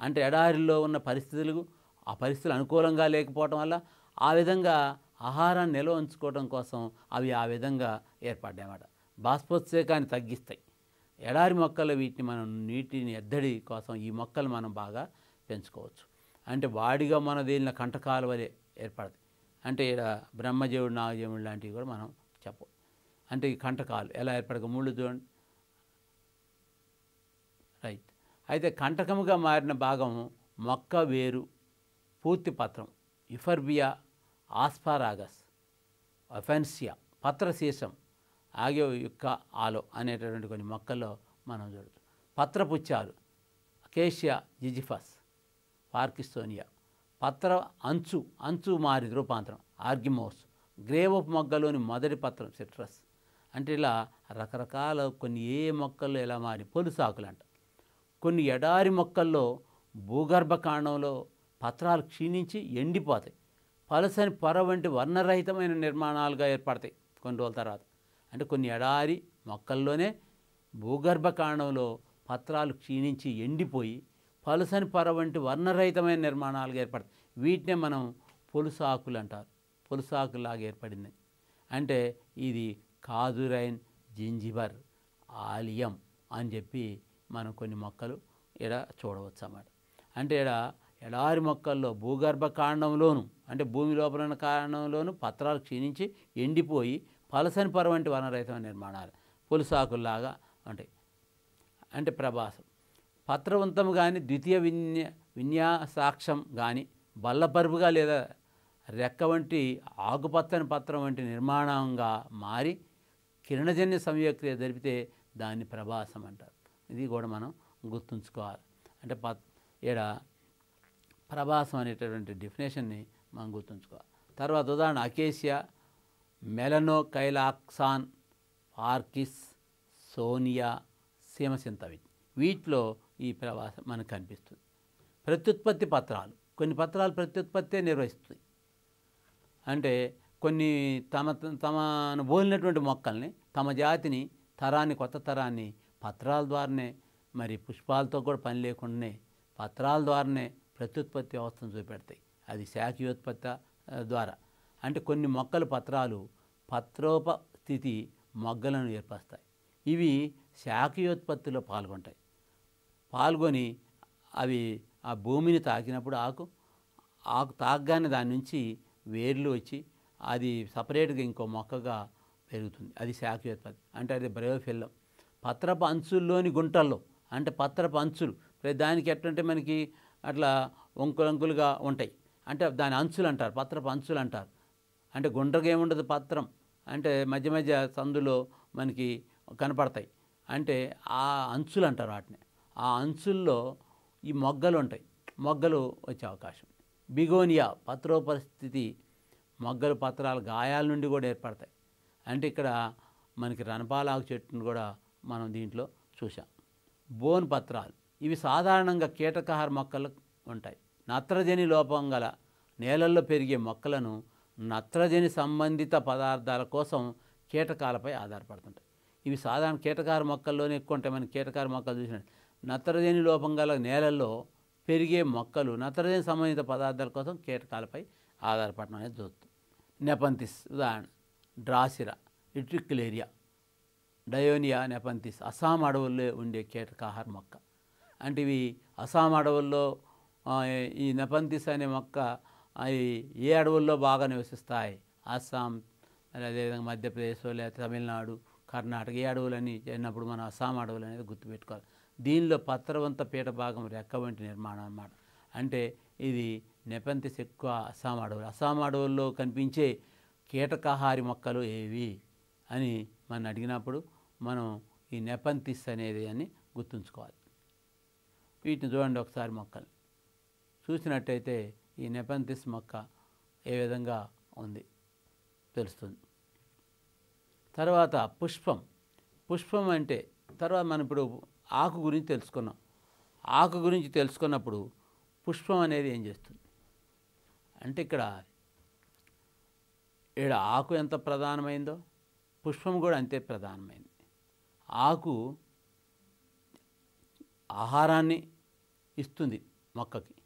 అంటే ఎడారిలో ఉన్న పరిస్థితులు ఆ పరిస్థితులు అనుకూలంగా లేకపోవడం వల్ల ఆ విధంగా ఆహారాన్ని నిల్వ ఉంచుకోవడం కోసం అవి ఆ విధంగా ఏర్పడ్డాయన్నమాట బాష్పోత్సేకాన్ని తగ్గిస్తాయి ఎడారి మొక్కలు వీటిని మనం నీటిని ఎద్దడి కోసం ఈ మొక్కలు మనం బాగా పెంచుకోవచ్చు అంటే వాడిగా మన దీనిలో వలె ఏర్పడతాయి అంటే ఇక్కడ బ్రహ్మజేవుడు నాగజేవుడు లాంటివి కూడా మనం చెప్పం అంటే ఈ కంటకాలు ఎలా ఏర్పడక ముళ్ళు చూడండి రైట్ అయితే కంటకముగా మారిన భాగం మొక్క వేరు పూర్తి పత్రం ఇఫర్బియా ఆస్పారాగస్ అఫెన్సియా పత్రశీసం ఆగే యొక్క ఆలో అనేటటువంటి కొన్ని మొక్కల్లో మనం చూడదు పత్రపుచ్చాలు అకేషియా జిజిఫస్ పార్కిస్తోనియా పత్ర అంచు అంచు మారింది రూపాంతరం ఆర్గిమోస్ గ్రేవ్ ఆఫ్ మొగ్గలోని మొదటి పత్రం సిట్రస్ అంటే ఇలా రకరకాల కొన్ని ఏ మొక్కల్లో ఎలా మారి పొలుసాకులు అంట కొన్ని ఎడారి మొక్కల్లో భూగర్భ కాండంలో పత్రాలు క్షీణించి ఎండిపోతాయి పలసని పొర వంటి వర్ణరహితమైన నిర్మాణాలుగా ఏర్పడతాయి కొన్ని రోజుల తర్వాత అంటే కొన్ని ఎడారి మొక్కల్లోనే భూగర్భ కాండంలో పత్రాలు క్షీణించి ఎండిపోయి పలుసని పొర వంటి వర్ణరహితమైన నిర్మాణాలు ఏర్పడతాయి వీటినే మనం పొలుసు ఆకులు అంటారు పొలుసు ఆకులాగా ఏర్పడింది అంటే ఇది కాజురైన్ జింజిబర్ ఆలియం అని చెప్పి మనం కొన్ని మొక్కలు ఇక్కడ చూడవచ్చు అన్నమాట అంటే ఇక్కడ ఎడారి మొక్కల్లో భూగర్భ కాండంలోను అంటే భూమి లోపల కాండంలోను పత్రాలు క్షీణించి ఎండిపోయి పలసని పొర వంటి వనరహితమైన నిర్మాణాలు పులుసాకుల్లాగా ఉంటాయి అంటే ప్రభాసం పత్రవంతం కానీ ద్వితీయ విన్య విన్యాసాక్ష్యం కానీ బల్లపరుపుగా లేదా రెక్క వంటి ఆకుపచ్చని పత్రం వంటి నిర్మాణంగా మారి కిరణజన్య సంయక్రియ జరిపితే దాన్ని ప్రభాసం అంటారు ఇది కూడా మనం గుర్తుంచుకోవాలి అంటే పత్ ఇక్కడ ప్రభాసం అనేటటువంటి డెఫినేషన్ని మనం గుర్తుంచుకోవాలి తర్వాత ఉదాహరణ అకేషియా మెలనో కైలాక్సాన్ ఆర్కిస్ సోనియా సీమసింతవి వీటిలో ఈ ప్రవాసం మనకు అనిపిస్తుంది ప్రత్యుత్పత్తి పత్రాలు కొన్ని పత్రాలు ప్రత్యుత్పత్తే నిర్వహిస్తుంది అంటే కొన్ని తమ తమను బోలినటువంటి మొక్కల్ని తమ జాతిని తరాన్ని కొత్త తరాన్ని పత్రాల ద్వారానే మరి పుష్పాలతో కూడా పని లేకుండానే పత్రాల ద్వారానే ప్రత్యుత్పత్తి వ్యవస్థను చూపెడతాయి అది శాఖీయోత్పత్తి ద్వారా అంటే కొన్ని మొక్కల పత్రాలు పత్రోపస్థితి మొగ్గలను ఏర్పరుస్తాయి ఇవి శాఖీయోత్పత్తిలో పాల్గొంటాయి పాల్గొని అవి ఆ భూమిని తాకినప్పుడు ఆకు ఆకు తాకగానే దాని నుంచి వేర్లు వచ్చి అది సపరేట్గా ఇంకో మొక్కగా పెరుగుతుంది అది శాఖోత్పత్తి అంటే అది బ్రయోఫిల్లం పత్రపు అంచుల్లోని గుంటల్లో అంటే పత్రపు అంచులు దానికి ఎట్లంటే మనకి అట్లా వంకులంకులుగా ఉంటాయి అంటే దాని అంచులు అంటారు పత్రపు అంచులు అంటారు అంటే గుండ్రగా ఏముండదు పత్రం అంటే మధ్య మధ్య సందులో మనకి కనపడతాయి అంటే ఆ అంచులు అంటారు వాటిని ఆ అంచుల్లో ఈ మొగ్గలు ఉంటాయి మొగ్గలు వచ్చే అవకాశం బిగోనియా పత్రోపరిస్థితి మొగ్గలు పత్రాలు గాయాల నుండి కూడా ఏర్పడతాయి అంటే ఇక్కడ మనకి రణపాలాకు చెట్టును కూడా మనం దీంట్లో చూసాం బోన్ పత్రాలు ఇవి సాధారణంగా కీటకహార మొక్కలు ఉంటాయి నత్రజని లోపం గల నేలల్లో పెరిగే మొక్కలను నత్రజని సంబంధిత పదార్థాల కోసం కీటకాలపై ఆధారపడుతుంటాయి ఇవి సాధారణ కీటకార మొక్కల్లోనే ఎక్కువ ఉంటాయి మనం కీటకార మొక్కలు చూసినట్టు నత్రజని లోపం గల నేలల్లో పెరిగే మొక్కలు నత్రజని సంబంధిత పదార్థాల కోసం కీటకాలపై ఆధారపడడం అనేది జరుగుతుంది నెపంతిస్ ఉదాహరణ డ్రాసిరా ఇట్రిక్యులేరియా డయోనియా నెపంతిస్ అస్సాం అడవుల్లో ఉండే కీటకాహార మొక్క అంటే ఇవి అస్సాం అడవుల్లో ఈ నెపంతిస్ అనే మొక్క అవి ఏ అడవుల్లో బాగా నివసిస్తాయి అస్సాం అదేవిధంగా మధ్యప్రదేశ్ లేదా తమిళనాడు కర్ణాటక ఏ అడవులని చిన్నప్పుడు మనం అస్సాం అడవులు అనేది గుర్తుపెట్టుకోవాలి దీనిలో పత్రవంత పీట భాగం రెక్క వంటి నిర్మాణం అన్నమాట అంటే ఇది నెపంతిస్ ఎక్కువ అస్సాం అడవులు అస్సాం అడవుల్లో కనిపించే కీటకాహారి మొక్కలు ఏవి అని మనం అడిగినప్పుడు మనం ఈ నెపంతిస్ అనేది అని గుర్తుంచుకోవాలి వీటిని చూడండి ఒకసారి మొక్కలు చూసినట్టయితే ఈ నెపంతిస్ మొక్క ఏ విధంగా ఉంది తెలుస్తుంది తర్వాత పుష్పం పుష్పం అంటే తర్వాత మనం ఇప్పుడు ఆకు గురించి తెలుసుకున్నాం ఆకు గురించి తెలుసుకున్నప్పుడు పుష్పం అనేది ఏం చేస్తుంది అంటే ఇక్కడ ఇక్కడ ఆకు ఎంత ప్రధానమైందో పుష్పం కూడా అంతే ప్రధానమైంది ఆకు ఆహారాన్ని ఇస్తుంది మొక్కకి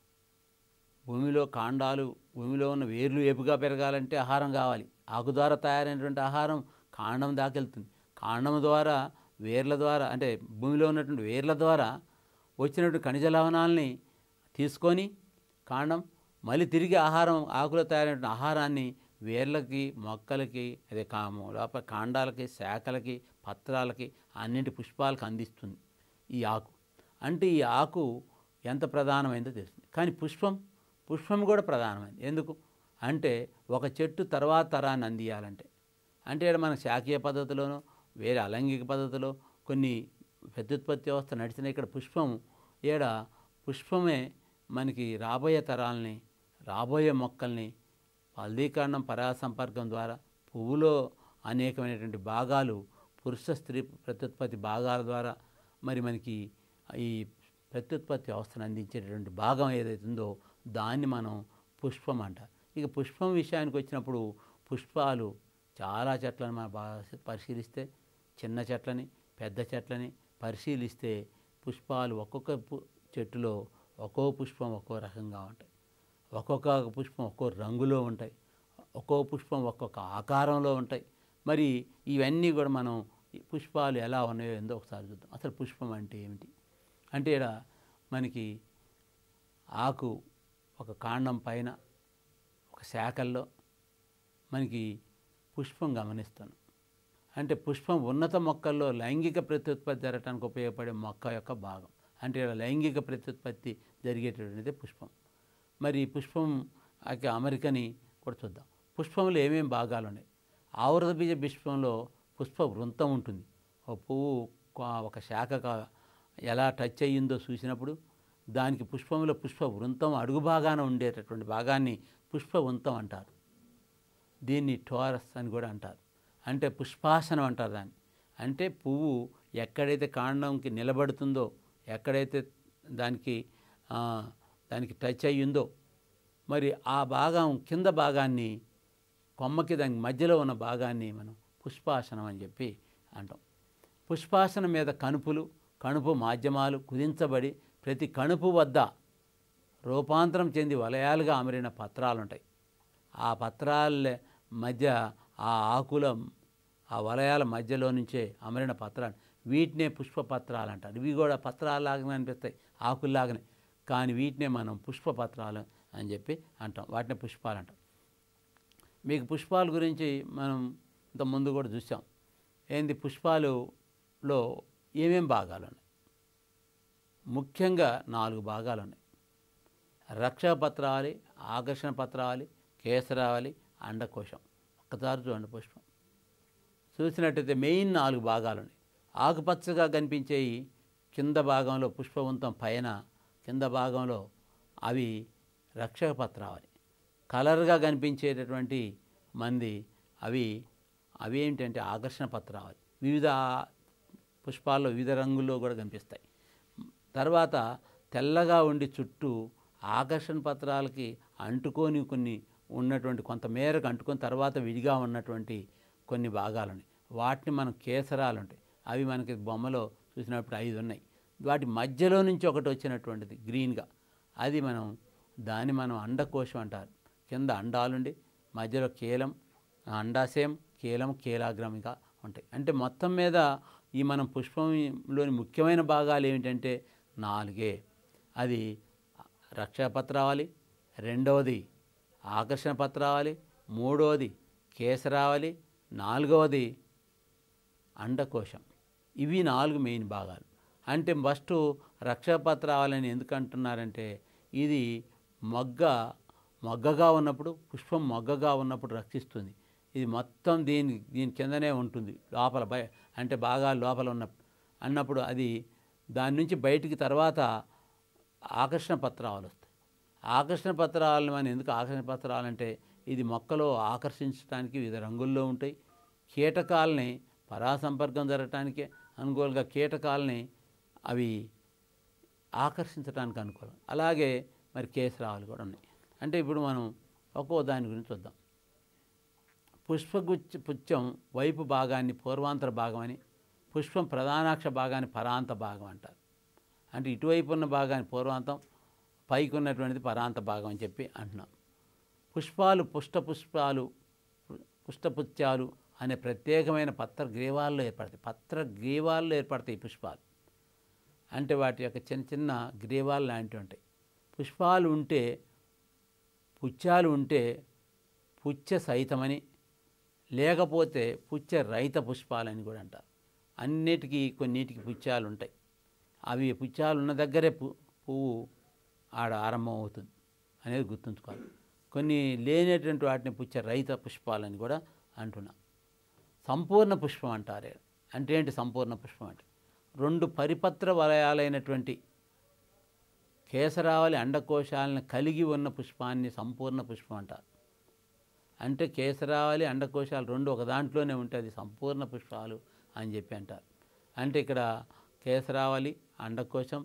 భూమిలో కాండాలు భూమిలో ఉన్న వేర్లు ఏపుగా పెరగాలంటే ఆహారం కావాలి ఆకు ద్వారా తయారైనటువంటి ఆహారం కాండం దాకెళ్తుంది కాండం ద్వారా వేర్ల ద్వారా అంటే భూమిలో ఉన్నటువంటి వేర్ల ద్వారా వచ్చినటువంటి ఖనిజ లవణాలని తీసుకొని కాండం మళ్ళీ తిరిగి ఆహారం ఆకులు తయారైన ఆహారాన్ని వేర్లకి మొక్కలకి అదే కాము లోపల కాండాలకి శాఖలకి పత్రాలకి అన్నింటి పుష్పాలకు అందిస్తుంది ఈ ఆకు అంటే ఈ ఆకు ఎంత ప్రధానమైందో తెలుస్తుంది కానీ పుష్పం పుష్పం కూడా ప్రధానమైంది ఎందుకు అంటే ఒక చెట్టు తర్వాత తరాన్ని అందియాలంటే అంటే మన శాఖీయ పద్ధతిలోనూ వేరే అలైంగిక పద్ధతిలో కొన్ని పెద్దుత్పత్తి వ్యవస్థ నడిచిన ఇక్కడ పుష్పం ఏడ పుష్పమే మనకి రాబోయే తరాలని రాబోయే మొక్కల్ని ఫలదీకరణం పరాసంపర్కం ద్వారా పువ్వులో అనేకమైనటువంటి భాగాలు పురుష స్త్రీ ప్రత్యుత్పత్తి భాగాల ద్వారా మరి మనకి ఈ ప్రత్యుత్పత్తి వ్యవస్థను అందించేటటువంటి భాగం ఏదైతుందో దాన్ని మనం పుష్పం అంట ఇక పుష్పం విషయానికి వచ్చినప్పుడు పుష్పాలు చాలా చెట్లను మనం పరిశీలిస్తే చిన్న చెట్లని పెద్ద చెట్లని పరిశీలిస్తే పుష్పాలు ఒక్కొక్క చెట్టులో ఒక్కో పుష్పం ఒక్కో రకంగా ఉంటాయి ఒక్కొక్క పుష్పం ఒక్కో రంగులో ఉంటాయి ఒక్కో పుష్పం ఒక్కొక్క ఆకారంలో ఉంటాయి మరి ఇవన్నీ కూడా మనం పుష్పాలు ఎలా ఉన్నాయో ఏందో ఒకసారి చూద్దాం అసలు పుష్పం అంటే ఏమిటి అంటే ఇక్కడ మనకి ఆకు ఒక కాండం పైన ఒక శాఖల్లో మనకి పుష్పం గమనిస్తాను అంటే పుష్పం ఉన్నత మొక్కల్లో లైంగిక ప్రత్యుత్పత్తి జరగటానికి ఉపయోగపడే మొక్క యొక్క భాగం అంటే లైంగిక ప్రత్యుత్పత్తి జరిగేటటువంటిది పుష్పం మరి పుష్పం అమెరికని కూడా చూద్దాం పుష్పంలో ఏమేమి భాగాలు ఉన్నాయి ఆవృత బీజ పుష్పంలో పుష్ప వృంతం ఉంటుంది ఒక పువ్వు ఒక శాఖ ఎలా టచ్ అయ్యిందో చూసినప్పుడు దానికి పుష్పంలో పుష్ప వృంతం అడుగు భాగాన ఉండేటటువంటి భాగాన్ని పుష్ప వృంతం అంటారు దీన్ని టోరస్ అని కూడా అంటారు అంటే పుష్పాసనం అంటారు దాన్ని అంటే పువ్వు ఎక్కడైతే కాండంకి నిలబడుతుందో ఎక్కడైతే దానికి దానికి టచ్ అయ్యిందో మరి ఆ భాగం కింద భాగాన్ని కొమ్మకి దానికి మధ్యలో ఉన్న భాగాన్ని మనం పుష్పాసనం అని చెప్పి అంటాం పుష్పాసనం మీద కణుపులు కణుపు మాధ్యమాలు కుదించబడి ప్రతి కణుపు వద్ద రూపాంతరం చెంది వలయాలుగా అమరిన పత్రాలుంటాయి ఆ పత్రాల మధ్య ఆ ఆకుల ఆ వలయాల మధ్యలో నుంచే అమరిన పత్రాలు వీటినే పుష్పపత్రాలు అంటారు ఇవి కూడా పత్రాలాగానే అనిపిస్తాయి ఆకుల్లాగానే కానీ వీటినే మనం పుష్పపత్రాలు అని చెప్పి అంటాం వాటిని పుష్పాలు అంటాం మీకు పుష్పాల గురించి మనం ఇంత ముందు కూడా చూసాం ఏంది పుష్పాలులో ఏమేం భాగాలు ఉన్నాయి ముఖ్యంగా నాలుగు భాగాలు ఉన్నాయి రక్షాపత్రాలి ఆకర్షణ పత్రాలి కేసరావళి అండకోశం ఒక్కసారి చూడండి పుష్పం చూసినట్టయితే మెయిన్ నాలుగు భాగాలున్నాయి ఆకుపచ్చగా కనిపించేవి కింద భాగంలో పుష్పవంతం పైన కింద భాగంలో అవి రక్షక పత్రావని కలర్గా కనిపించేటటువంటి మంది అవి అవి ఏంటంటే ఆకర్షణ పత్రావళి వివిధ పుష్పాల్లో వివిధ రంగుల్లో కూడా కనిపిస్తాయి తర్వాత తెల్లగా ఉండి చుట్టూ ఆకర్షణ పత్రాలకి అంటుకొని కొన్ని ఉన్నటువంటి కొంత మేరకు అంటుకున్న తర్వాత విడిగా ఉన్నటువంటి కొన్ని భాగాలని వాటిని మనం కేసరాలు ఉంటాయి అవి మనకి బొమ్మలో చూసినప్పుడు ఐదు ఉన్నాయి వాటి మధ్యలో నుంచి ఒకటి వచ్చినటువంటిది గ్రీన్గా అది మనం దాన్ని మనం అండకోశం అంటారు కింద అండాలుండి మధ్యలో కేలం అండాశయం కేలం కేలాగ్రమిగా ఉంటాయి అంటే మొత్తం మీద ఈ మనం పుష్పంలోని ముఖ్యమైన భాగాలు ఏమిటంటే నాలుగే అది రక్షాపత్రావళి రెండవది ఆకర్షణ పత్రావళి కేసు కేసరావళి నాలుగవది అండకోశం ఇవి నాలుగు మెయిన్ భాగాలు అంటే ఫస్ట్ రక్షాపత్రావళిని ఎందుకు అంటున్నారంటే ఇది మగ్గ మగ్గగా ఉన్నప్పుడు పుష్పం మగ్గగా ఉన్నప్పుడు రక్షిస్తుంది ఇది మొత్తం దీని దీని కిందనే ఉంటుంది లోపల బయ అంటే బాగా లోపల ఉన్న అన్నప్పుడు అది దాని నుంచి బయటికి తర్వాత ఆకర్షణ పత్రాలు వస్తాయి ఆకర్షణ పత్రాలను మనం ఎందుకు ఆకర్షణ పత్రాలు అంటే ఇది మొక్కలో ఆకర్షించడానికి వివిధ రంగుల్లో ఉంటాయి కీటకాలని పరాసంపర్కం జరగటానికి అనుకూలంగా కీటకాలని అవి ఆకర్షించడానికి అనుకూలం అలాగే మరి కేసరాలు కూడా ఉన్నాయి అంటే ఇప్పుడు మనం ఒక్కో దాని గురించి చూద్దాం పుష్పగుచ్చ పుచ్చం వైపు భాగాన్ని పూర్వాంతర భాగం అని పుష్పం ప్రధానాక్ష భాగాన్ని పరాంత భాగం అంటారు అంటే ఇటువైపు ఉన్న భాగాన్ని పూర్వాంతం పైకి ఉన్నటువంటిది పరాంత భాగం అని చెప్పి అంటున్నాం పుష్పాలు పుష్ట పుష్పాలు పుష్టపుత్యాలు అనే ప్రత్యేకమైన పత్ర గ్రీవాల్లో ఏర్పడతాయి పత్ర గ్రీవాల్లో ఏర్పడతాయి పుష్పాలు అంటే వాటి యొక్క చిన్న చిన్న గ్రీవాలు లాంటివి ఉంటాయి పుష్పాలు ఉంటే పుచ్చాలు ఉంటే పుచ్చ సహితమని లేకపోతే పుచ్చ రహిత పుష్పాలని కూడా అంటారు అన్నిటికీ కొన్నిటికి పుచ్చాలు ఉంటాయి అవి పుచ్చాలు ఉన్న దగ్గరే పువ్వు ఆడ ఆరంభం అవుతుంది అనేది గుర్తుంచుకోవాలి కొన్ని లేనటువంటి వాటిని పుచ్చే రైత పుష్పాలని కూడా అంటున్నా సంపూర్ణ పుష్పం అంటారే అంటే ఏంటి సంపూర్ణ పుష్పం అంటే రెండు పరిపత్ర వలయాలైనటువంటి కేసరావళి అండకోశాలను కలిగి ఉన్న పుష్పాన్ని సంపూర్ణ పుష్పం అంటారు అంటే కేసరావళి అండకోశాలు రెండు ఒక దాంట్లోనే ఉంటుంది సంపూర్ణ పుష్పాలు అని చెప్పి అంటారు అంటే ఇక్కడ కేసరావళి అండకోశం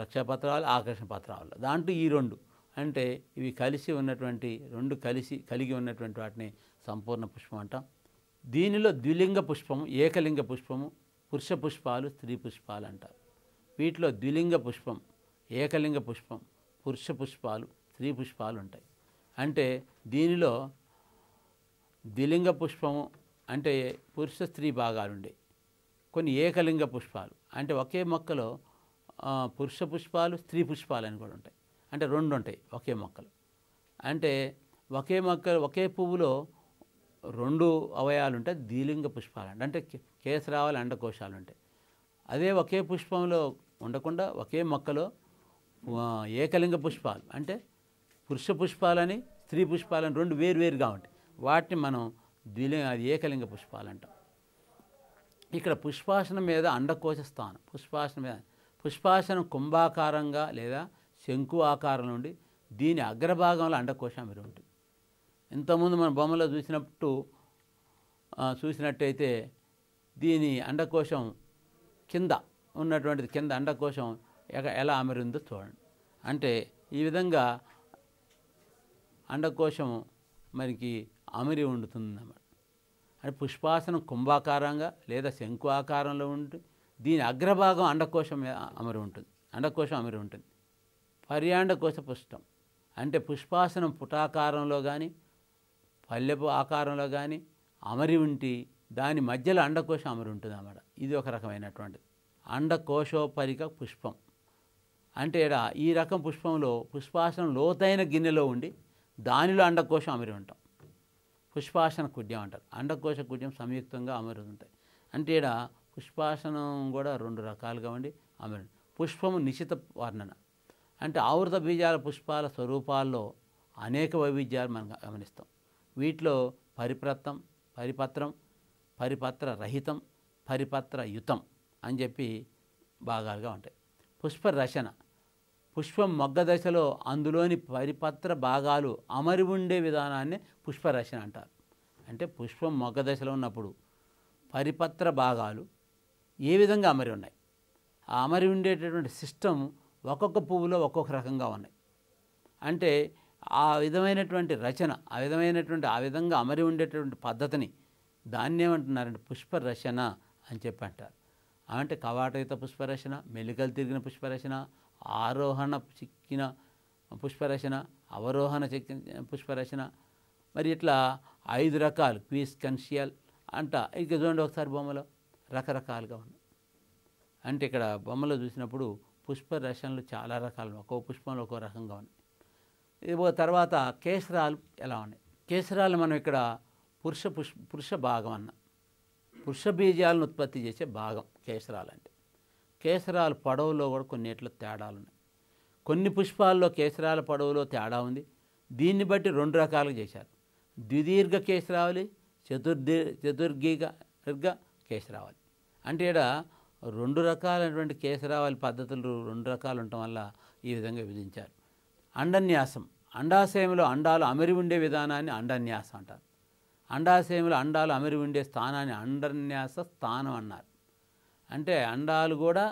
రక్షాపత్రాలు ఆకర్షణ పత్రాలు దాంట్లో ఈ రెండు అంటే ఇవి కలిసి ఉన్నటువంటి రెండు కలిసి కలిగి ఉన్నటువంటి వాటిని సంపూర్ణ పుష్పం అంటాం దీనిలో ద్విలింగ పుష్పము ఏకలింగ పుష్పము పురుష పుష్పాలు స్త్రీ పుష్పాలు అంటారు వీటిలో ద్విలింగ పుష్పం ఏకలింగ పుష్పం పురుష పుష్పాలు స్త్రీ పుష్పాలు ఉంటాయి అంటే దీనిలో ద్విలింగ పుష్పము అంటే పురుష స్త్రీ ఉండే కొన్ని ఏకలింగ పుష్పాలు అంటే ఒకే మొక్కలో పురుష పుష్పాలు స్త్రీ పుష్పాలు అని కూడా ఉంటాయి అంటే రెండు ఉంటాయి ఒకే మొక్కలు అంటే ఒకే మొక్కలు ఒకే పువ్వులో రెండు అవయాలు ఉంటాయి దీలింగ పుష్పాలు అంటే కేసరావాలు అండకోశాలు ఉంటాయి అదే ఒకే పుష్పంలో ఉండకుండా ఒకే మొక్కలో ఏకలింగ పుష్పాలు అంటే పురుష పుష్పాలని స్త్రీ పుష్పాలని రెండు వేరువేరుగా ఉంటాయి వాటిని మనం ద్విలింగ అది ఏకలింగ పుష్పాలు అంటాం ఇక్కడ పుష్పాసనం మీద అండకోశ స్థానం పుష్పాసనం మీద పుష్పాసనం కుంభాకారంగా లేదా శంకు ఆకారం నుండి దీని అగ్రభాగంలో అండకోశం మీరు ఉంటుంది ఇంతకుముందు మనం బొమ్మలో చూసినట్టు చూసినట్టయితే దీని అండకోశం కింద ఉన్నటువంటిది కింద అండకోశం ఎలా అమరిందో చూడండి అంటే ఈ విధంగా అండకోశం మనకి అమరి ఉండుతుంది అన్నమాట అంటే పుష్పాసనం కుంభాకారంగా లేదా శంకు ఆకారంలో ఉండి దీని అగ్రభాగం అండకోశం అమరి ఉంటుంది అండకోశం అమరి ఉంటుంది పర్యాండకోశ పుష్పం అంటే పుష్పాసనం పుటాకారంలో కానీ పల్లెపు ఆకారంలో కానీ అమరి ఉంటే దాని మధ్యలో అండకోశం అమరి ఉంటుంది అన్నమాట ఇది ఒక రకమైనటువంటిది అండకోశోపరిక పుష్పం అంటే ఈ రకం పుష్పంలో పుష్పాసనం లోతైన గిన్నెలో ఉండి దానిలో అండకోశం అమరి ఉంటాం పుష్పాసన కుడ్యం అంటారు అండకోశ కుడ్యం సంయుక్తంగా ఉంటాయి అంటే ఇక్కడ పుష్పాసనం కూడా రెండు రకాలుగా ఉండి ఆమె పుష్పము నిశిత వర్ణన అంటే ఆవృత బీజాల పుష్పాల స్వరూపాల్లో అనేక వైవిధ్యాలు మనం గమనిస్తాం వీటిలో పరిప్రత్తం పరిపత్రం పరిపత్ర రహితం పరిపత్ర యుతం అని చెప్పి భాగాలుగా ఉంటాయి పుష్ప రచన పుష్పం మొగ్గ దశలో అందులోని పరిపత్ర భాగాలు అమరి ఉండే విధానాన్ని పుష్పరచన అంటారు అంటే పుష్పం మొగ్గ దశలో ఉన్నప్పుడు పరిపత్ర భాగాలు ఏ విధంగా అమరి ఉన్నాయి ఆ అమరి ఉండేటటువంటి సిస్టమ్ ఒక్కొక్క పువ్వులో ఒక్కొక్క రకంగా ఉన్నాయి అంటే ఆ విధమైనటువంటి రచన ఆ విధమైనటువంటి ఆ విధంగా అమరి ఉండేటటువంటి పద్ధతిని దాన్ని ఏమంటున్నారంటే రచన అని చెప్పి అంటారు అంటే కవాటయుత పుష్పరచన మెలికలు తిరిగిన పుష్పరచన ఆరోహణ చిక్కిన పుష్పరచన అవరోహణ చెక్కిన పుష్పరచన మరి ఇట్లా ఐదు రకాలు క్వీస్ కన్షియల్ అంట ఇక చూడండి ఒకసారి బొమ్మలో రకరకాలుగా ఉన్నాయి అంటే ఇక్కడ బొమ్మలో చూసినప్పుడు పుష్ప రసంలు చాలా రకాలు ఒక్కో పుష్పంలో ఒక్కో రకంగా ఉన్నాయి ఇది తర్వాత కేసరాలు ఎలా ఉన్నాయి కేసరాలు మనం ఇక్కడ పురుష పుష్ పురుష భాగం అన్న పురుష బీజాలను ఉత్పత్తి చేసే భాగం కేసరాలు అంటే కేసరాలు పడవలో కూడా కొన్నిట్లో తేడాలు ఉన్నాయి కొన్ని పుష్పాల్లో కేసరాల పడవలో తేడా ఉంది దీన్ని బట్టి రెండు రకాలుగా చేశారు ద్విదీర్ఘ కేసరావళి చతుర్ది దీర్ఘ కేసరావళి అంటే ఇక్కడ రెండు రకాలైనటువంటి కేసరావాలి పద్ధతులు రెండు రకాలు ఉండటం వల్ల ఈ విధంగా విధించారు అండన్యాసం అండాశయంలో అండాలు అమరి ఉండే విధానాన్ని అండన్యాసం అంటారు అండాశయంలో అండాలు అమరి ఉండే స్థానాన్ని అండన్యాస స్థానం అన్నారు అంటే అండాలు కూడా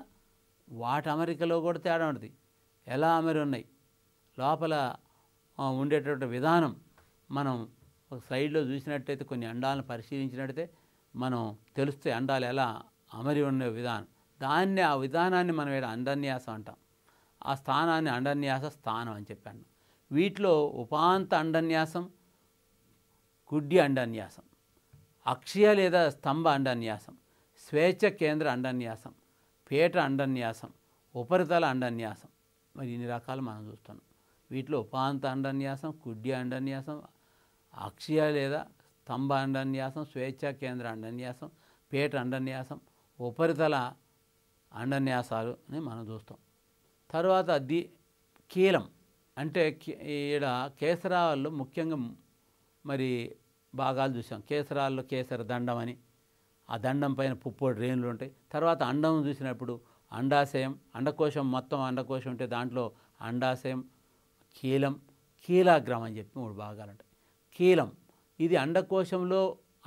వాటి అమెరికలో కూడా తేడా ఉంటుంది ఎలా అమరి ఉన్నాయి లోపల ఉండేటటువంటి విధానం మనం ఒక స్లైడ్లో చూసినట్టయితే కొన్ని అండాలను పరిశీలించినట్టయితే మనం తెలుస్తే అండాలు ఎలా అమరి ఉండే విధానం దాన్ని ఆ విధానాన్ని మనం ఇక్కడ అండన్యాసం అంటాం ఆ స్థానాన్ని అండన్యాస స్థానం అని చెప్పాను వీటిలో ఉపాంత అండన్యాసం గుడ్డి అండన్యాసం అక్షయ లేదా స్తంభ అండన్యాసం స్వేచ్ఛ కేంద్ర అండన్యాసం పేట అండన్యాసం ఉపరితల అండన్యాసం మరి ఇన్ని రకాలు మనం చూస్తున్నాం వీటిలో ఉపాంత అండన్యాసం కుడ్డి అండన్యాసం అక్షయ లేదా స్తంభ అండన్యాసం స్వేచ్ఛ కేంద్ర అండన్యాసం పేట అండన్యాసం ఉపరితల అండన్యాసాలు అని మనం చూస్తాం తర్వాత ది కీలం అంటే ఈడ కేసరాల్లో ముఖ్యంగా మరి భాగాలు చూసాం కేసరాల్లో కేసర దండం అని ఆ దండం పైన పుప్పొడి రేణులు ఉంటాయి తర్వాత అండం చూసినప్పుడు అండాశయం అండకోశం మొత్తం అండకోశం ఉంటే దాంట్లో అండాశయం కీలం కీలాగ్రహం అని చెప్పి మూడు భాగాలు ఉంటాయి కీలం ఇది అండకోశంలో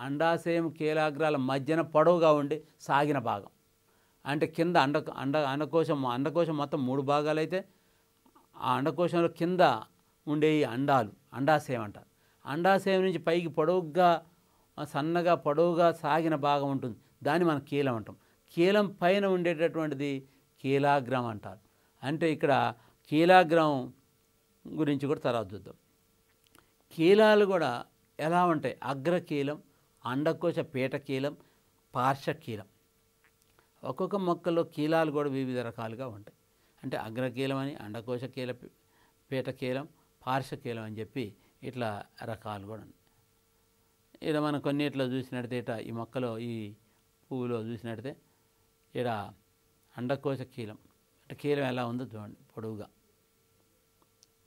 అండాశయం కీలాగ్రాల మధ్యన పొడవుగా ఉండి సాగిన భాగం అంటే కింద అండ అండ అండకోశం అండకోశం మొత్తం మూడు భాగాలు అయితే ఆ అండకోశంలో కింద ఉండే ఈ అండాలు అండాశయం అంటారు అండాశయం నుంచి పైకి పొడవుగా సన్నగా పొడవుగా సాగిన భాగం ఉంటుంది దాన్ని మనం కీలం అంటాం కీలం పైన ఉండేటటువంటిది కీలాగ్రం అంటారు అంటే ఇక్కడ కీలాగ్రం గురించి కూడా తర్వాత చూద్దాం కీలాలు కూడా ఎలా ఉంటాయి అగ్రకీలం అండకోశ పీటకీలం పార్శ్వకీలం ఒక్కొక్క మొక్కలో కీలాలు కూడా వివిధ రకాలుగా ఉంటాయి అంటే అగ్రకీలం అని అండకోశ కీల పీటకీలం పార్శ్వకీలం అని చెప్పి ఇట్లా రకాలు కూడా ఉన్నాయి ఇలా మనం కొన్ని ఇట్లా చూసినట్టే ఇట ఈ మొక్కలో ఈ పువ్వులో చూసినట్టే ఇక్కడ అండకోశ కీలం అంటే కీలం ఎలా ఉందో చూడండి పొడవుగా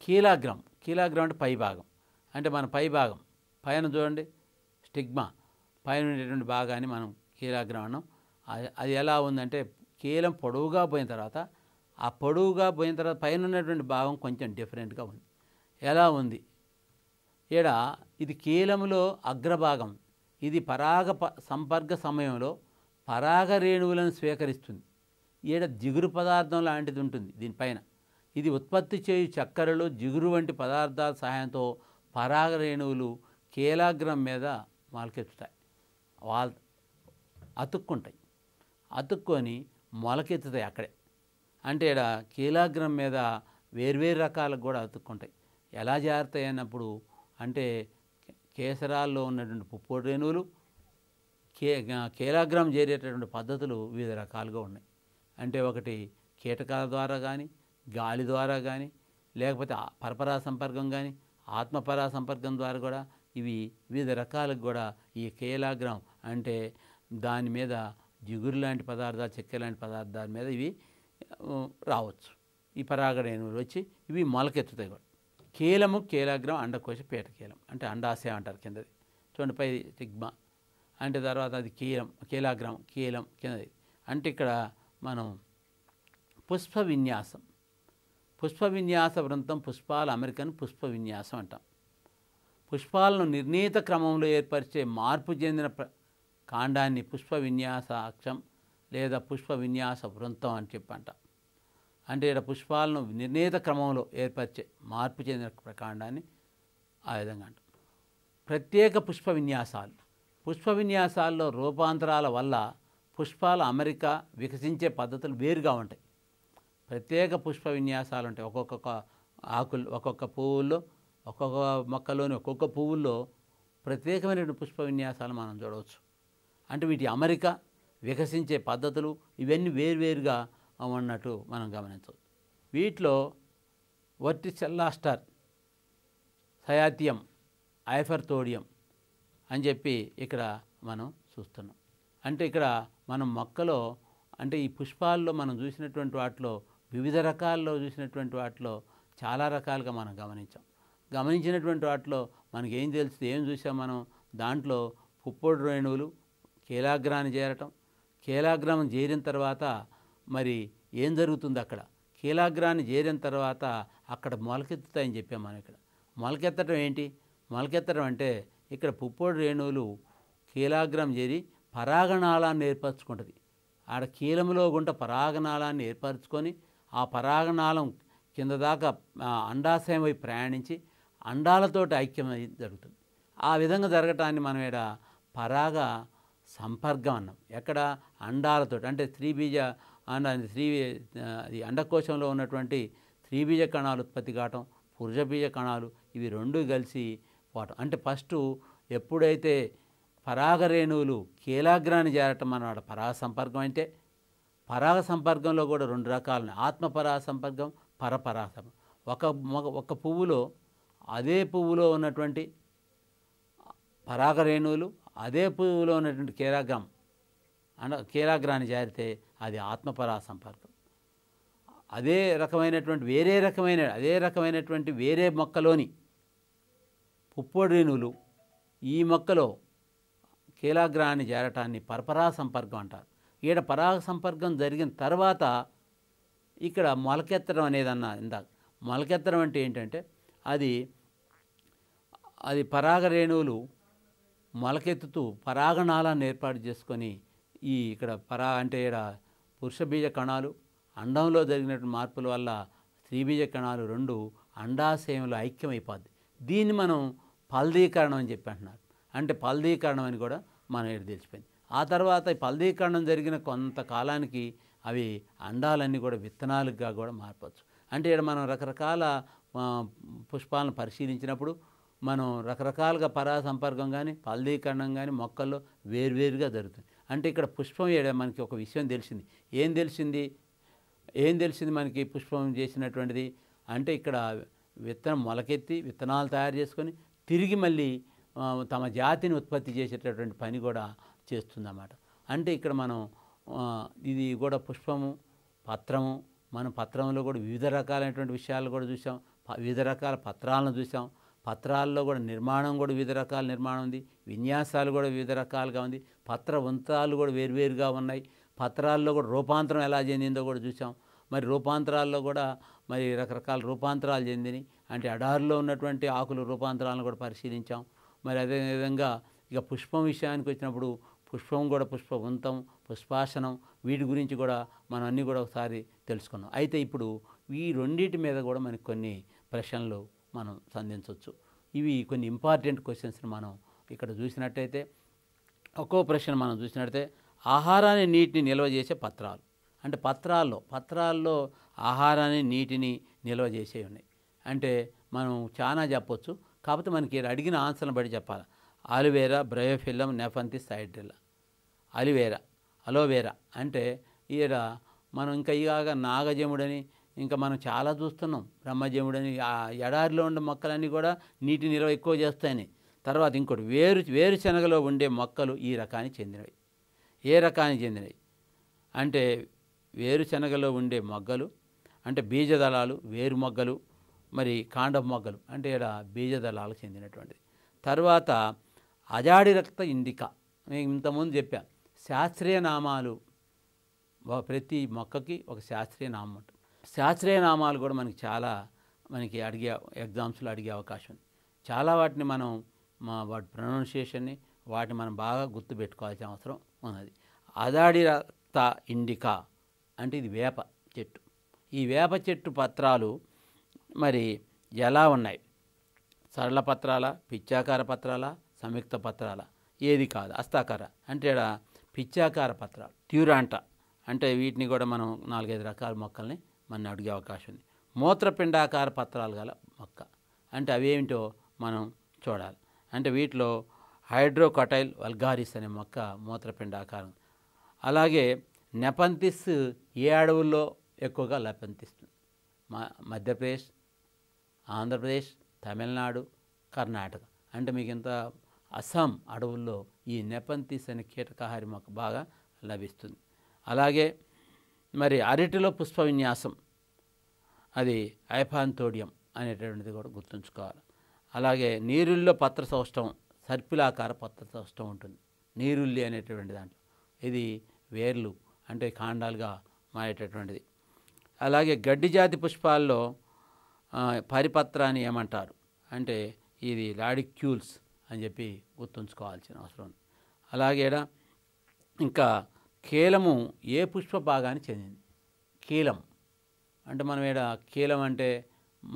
కీలాగ్రం కీలాగ్రం అంటే పైభాగం అంటే మన పైభాగం పైన చూడండి స్టిగ్మా పైన ఉండేటువంటి భాగాన్ని మనం కీలాగ్రహణం అది ఎలా ఉందంటే కీలం పొడవుగా పోయిన తర్వాత ఆ పొడవుగా పోయిన తర్వాత పైన ఉన్నటువంటి భాగం కొంచెం డిఫరెంట్గా ఉంది ఎలా ఉంది ఈడ ఇది కీలంలో అగ్రభాగం ఇది పరాగ సంపర్క సమయంలో పరాగ రేణువులను స్వీకరిస్తుంది ఈడ జిగురు పదార్థం లాంటిది ఉంటుంది దీనిపైన ఇది ఉత్పత్తి చేయు చక్కెరలో జిగురు వంటి పదార్థాల సహాయంతో పరాగ రేణువులు కీలాగ్రం మీద మాలకెత్తుతాయి వాళ్ళ అతుక్కుంటాయి అతుక్కొని మొలకెత్తుతాయి అక్కడే అంటే ఇక్కడ కీలాగ్రం మీద వేర్వేరు రకాలకు కూడా అతుక్కుంటాయి ఎలా జారుతాయి అన్నప్పుడు అంటే కేసరాల్లో ఉన్నటువంటి పుప్పొడి రేణువులు కే కీలాగ్రం చేరేటటువంటి పద్ధతులు వివిధ రకాలుగా ఉన్నాయి అంటే ఒకటి కీటకాల ద్వారా కానీ గాలి ద్వారా కానీ లేకపోతే పరపరా సంపర్కం కానీ ఆత్మపరా సంపర్కం ద్వారా కూడా ఇవి వివిధ రకాలకు కూడా ఈ కేలాగ్రామ్ అంటే దాని మీద జిగురు లాంటి పదార్థాలు చెక్క లాంటి పదార్థాల మీద ఇవి రావచ్చు ఈ పరాగరేణువులు వచ్చి ఇవి మొలకెత్తుతాయి కూడా కేలము కీలాగ్రం అండకోశ పీటకీలం అంటే అండాశయ అంటారు కిందది చూడండి పై తిగ్మ అంటే తర్వాత అది కీలం కీలాగ్రం కీలం కిందది అంటే ఇక్కడ మనం పుష్ప విన్యాసం పుష్ప విన్యాస వృంతం పుష్పాల అమెరికన్ పుష్ప విన్యాసం అంటాం పుష్పాలను నిర్ణీత క్రమంలో ఏర్పరిచే మార్పు చెందిన కాండాన్ని పుష్ప విన్యాస అక్షం లేదా పుష్ప విన్యాస వృంతం అని చెప్పంట అంటే ఇక్కడ పుష్పాలను నిర్ణీత క్రమంలో ఏర్పరిచే మార్పు చెందిన కాండాన్ని ఆ విధంగా అంట ప్రత్యేక పుష్ప విన్యాసాలు పుష్ప విన్యాసాల్లో రూపాంతరాల వల్ల పుష్పాల అమెరిక వికసించే పద్ధతులు వేరుగా ఉంటాయి ప్రత్యేక పుష్ప విన్యాసాలు ఉంటాయి ఒక్కొక్క ఆకులు ఒక్కొక్క పువ్వుల్లో ఒక్కొక్క మొక్కలోని ఒక్కొక్క పువ్వుల్లో ప్రత్యేకమైనటువంటి పుష్ప విన్యాసాలు మనం చూడవచ్చు అంటే వీటి అమెరిక వికసించే పద్ధతులు ఇవన్నీ వేరువేరుగా ఉన్నట్టు మనం గమనించవచ్చు వీటిలో వర్టిసెల్లాస్టర్ సయాతియం ఐఫర్తోడియం అని చెప్పి ఇక్కడ మనం చూస్తున్నాం అంటే ఇక్కడ మనం మొక్కలో అంటే ఈ పుష్పాల్లో మనం చూసినటువంటి వాటిలో వివిధ రకాల్లో చూసినటువంటి వాటిలో చాలా రకాలుగా మనం గమనించాం గమనించినటువంటి వాటిలో మనకి ఏం తెలుస్తుంది ఏం చూసాం మనం దాంట్లో పుప్పొడి రేణువులు కీలాగ్రాన్ని చేరటం కీలాగ్రామం చేరిన తర్వాత మరి ఏం జరుగుతుంది అక్కడ కీలాగ్రాన్ని చేరిన తర్వాత అక్కడ మొలకెత్తుతాయని చెప్పాం మనం ఇక్కడ మొలకెత్తడం ఏంటి మొలకెత్తడం అంటే ఇక్కడ పుప్పొడి రేణువులు కీలాగ్రం చేరి పరాగనాళాన్ని ఏర్పరచుకుంటుంది ఆడ కీలంలో గుంట పరాగనాళాన్ని ఏర్పరచుకొని ఆ పరాగనాళం కింద దాకా అండాశయం వైపు ప్రయాణించి అండాలతోటి ఐక్యం జరుగుతుంది ఆ విధంగా జరగటాన్ని మనం ఇక్కడ పరాగ సంపర్గం అన్నాం ఎక్కడ అండాలతో అంటే స్త్రీబీజ అండ స్త్రీ అది అండకోశంలో ఉన్నటువంటి స్త్రీబీజ కణాలు ఉత్పత్తి కావటం పురుషబీజ కణాలు ఇవి రెండు కలిసి పోవటం అంటే ఫస్ట్ ఎప్పుడైతే పరాగరేణువులు కీలాగ్రాన్ని చేరటం అన్నమాట పరాగ సంపర్కం అంటే పరాగ సంపర్కంలో కూడా రెండు రకాలు ఆత్మపరాగ సంపర్గం సంపర్కం పరపరాగ సంపర్గం ఒక ఒక పువ్వులో అదే పువ్వులో ఉన్నటువంటి పరాగరేణువులు అదే పువ్వులో ఉన్నటువంటి కేరాగ్రం అన కేరాగ్రాన్ని జారితే అది ఆత్మపరా సంపర్కం అదే రకమైనటువంటి వేరే రకమైన అదే రకమైనటువంటి వేరే మొక్కలోని పుప్పొడి రేణువులు ఈ మొక్కలో కీలాగ్రహాన్ని చేరటాన్ని పరపరా సంపర్కం అంటారు ఈడ పరాగ సంపర్కం జరిగిన తర్వాత ఇక్కడ మొలకెత్తడం అనేది అన్న ఇందాక మొలకెత్తడం అంటే ఏంటంటే అది అది పరాగ రేణువులు మొలకెత్తుతూ పరాగణాలను ఏర్పాటు చేసుకొని ఈ ఇక్కడ పరా అంటే ఇక్కడ పురుష బీజ కణాలు అండంలో జరిగినటువంటి మార్పుల వల్ల స్త్రీ బీజ కణాలు రెండు అండాశయంలో ఐక్యమైపోద్ది దీన్ని మనం ఫలదీకరణం అని చెప్పి అంటున్నారు అంటే ఫలదీకరణం అని కూడా మనం ఇక్కడ తెలిసిపోయింది ఆ తర్వాత ఫలదీకరణం జరిగిన కొంతకాలానికి అవి అండాలన్నీ కూడా విత్తనాలుగా కూడా మారిపోవచ్చు అంటే ఇక్కడ మనం రకరకాల పుష్పాలను పరిశీలించినప్పుడు మనం రకరకాలుగా పరాసంపర్కం కానీ ఫలదీకరణం కానీ మొక్కల్లో వేరువేరుగా జరుగుతుంది అంటే ఇక్కడ పుష్పం ఏడా మనకి ఒక విషయం తెలిసింది ఏం తెలిసింది ఏం తెలిసింది మనకి పుష్పం చేసినటువంటిది అంటే ఇక్కడ విత్తనం మొలకెత్తి విత్తనాలు తయారు చేసుకొని తిరిగి మళ్ళీ తమ జాతిని ఉత్పత్తి చేసేటటువంటి పని కూడా చేస్తుందన్నమాట అంటే ఇక్కడ మనం ఇది కూడా పుష్పము పత్రము మనం పత్రంలో కూడా వివిధ రకాలైనటువంటి విషయాలు కూడా చూసాం వివిధ రకాల పత్రాలను చూసాం పత్రాల్లో కూడా నిర్మాణం కూడా వివిధ రకాల నిర్మాణం ఉంది విన్యాసాలు కూడా వివిధ రకాలుగా ఉంది పత్ర వంతాలు కూడా వేర్వేరుగా ఉన్నాయి పత్రాల్లో కూడా రూపాంతరం ఎలా చెందిందో కూడా చూసాం మరి రూపాంతరాల్లో కూడా మరి రకరకాల రూపాంతరాలు చెందినాయి అంటే అడారులో ఉన్నటువంటి ఆకులు రూపాంతరాలను కూడా పరిశీలించాం మరి అదేవిధంగా ఇక పుష్పం విషయానికి వచ్చినప్పుడు పుష్పం కూడా పుష్పవంతం పుష్పాసనం వీటి గురించి కూడా మనం అన్నీ కూడా ఒకసారి తెలుసుకున్నాం అయితే ఇప్పుడు ఈ రెండింటి మీద కూడా మనకు కొన్ని ప్రశ్నలు మనం సంధించవచ్చు ఇవి కొన్ని ఇంపార్టెంట్ క్వశ్చన్స్ని మనం ఇక్కడ చూసినట్టయితే ఒక్కో ప్రశ్న మనం చూసినట్టయితే ఆహారాన్ని నీటిని నిల్వ చేసే పత్రాలు అంటే పత్రాల్లో పత్రాల్లో ఆహారాన్ని నీటిని నిల్వ చేసే ఉన్నాయి అంటే మనం చాలా చెప్పొచ్చు కాకపోతే మనకి అడిగిన ఆన్సర్ని బట్టి చెప్పాలి అలివేరా బ్రయోఫిల్లం నెఫంతి సైడ్రిల్లా అలివేరా అలోవేరా అంటే ఈడ మనం ఇంకా ఇలాగ నాగజముడని ఇంకా మనం చాలా చూస్తున్నాం బ్రహ్మజముడని ఆ ఎడారిలో ఉండే మొక్కలన్నీ కూడా నీటి నిల్వ ఎక్కువ చేస్తాయని తర్వాత ఇంకోటి వేరు వేరుశనగలో ఉండే మొక్కలు ఈ రకానికి చెందినవి ఏ రకానికి చెందినవి అంటే వేరుశనగలో ఉండే మొగ్గలు అంటే బీజదళాలు వేరు మొగ్గలు మరి కాండం మొగ్గలు అంటే ఇక్కడ బీజదళాలకు చెందినటువంటిది తర్వాత అజాడి రక్త ఇండిక నేను ఇంతకుముందు చెప్పాను శాస్త్రీయ నామాలు ప్రతి మొక్కకి ఒక శాస్త్రీయ నామం శాస్త్రీయ నామాలు కూడా మనకి చాలా మనకి అడిగే ఎగ్జామ్స్లో అడిగే అవకాశం ఉంది చాలా వాటిని మనం మా వాటి ప్రొనౌన్సియేషన్ని వాటిని మనం బాగా గుర్తుపెట్టుకోవాల్సిన అవసరం ఉన్నది అదాడి రక్త ఇండికా అంటే ఇది వేప చెట్టు ఈ వేప చెట్టు పత్రాలు మరి ఎలా ఉన్నాయి సరళ పత్రాల పిచ్చాకార పత్రాల సంయుక్త పత్రాల ఏది కాదు అస్తాకార అంటే పిచ్చాకార పత్రాలు ట్యూరాంట అంటే వీటిని కూడా మనం నాలుగైదు రకాల మొక్కల్ని మన అడిగే అవకాశం ఉంది మూత్రపిండాకార పత్రాలు గల మొక్క అంటే అవేమిటో మనం చూడాలి అంటే వీటిలో హైడ్రోకటైల్ వల్గారిస్ అనే మొక్క మూత్రపిండాకారం అలాగే నెపంతిస్ ఏ అడవుల్లో ఎక్కువగా లపంతిస్తుంది మధ్యప్రదేశ్ ఆంధ్రప్రదేశ్ తమిళనాడు కర్ణాటక అంటే మీకు ఇంత అస్సాం అడవుల్లో ఈ నెపంతిస్ అనే కీటకాహారి మొక్క బాగా లభిస్తుంది అలాగే మరి అరటిలో పుష్ప విన్యాసం అది ఐఫాంతోడియం అనేటువంటిది కూడా గుర్తుంచుకోవాలి అలాగే నీరుల్లో పత్ర సౌష్టం సర్పిలాకార పత్ర సౌష్టం ఉంటుంది నీరుల్లి అనేటటువంటి దాంట్లో ఇది వేర్లు అంటే కాండాలుగా మారేటటువంటిది అలాగే గడ్డి జాతి పుష్పాల్లో పరిపత్ర అని ఏమంటారు అంటే ఇది లాడిక్యూల్స్ అని చెప్పి గుర్తుంచుకోవాల్సిన అవసరం ఉంది అలాగే ఇంకా కీలము ఏ పుష్ప భాగానికి చెందింది కీలం అంటే మనం ఇక్కడ కీలం అంటే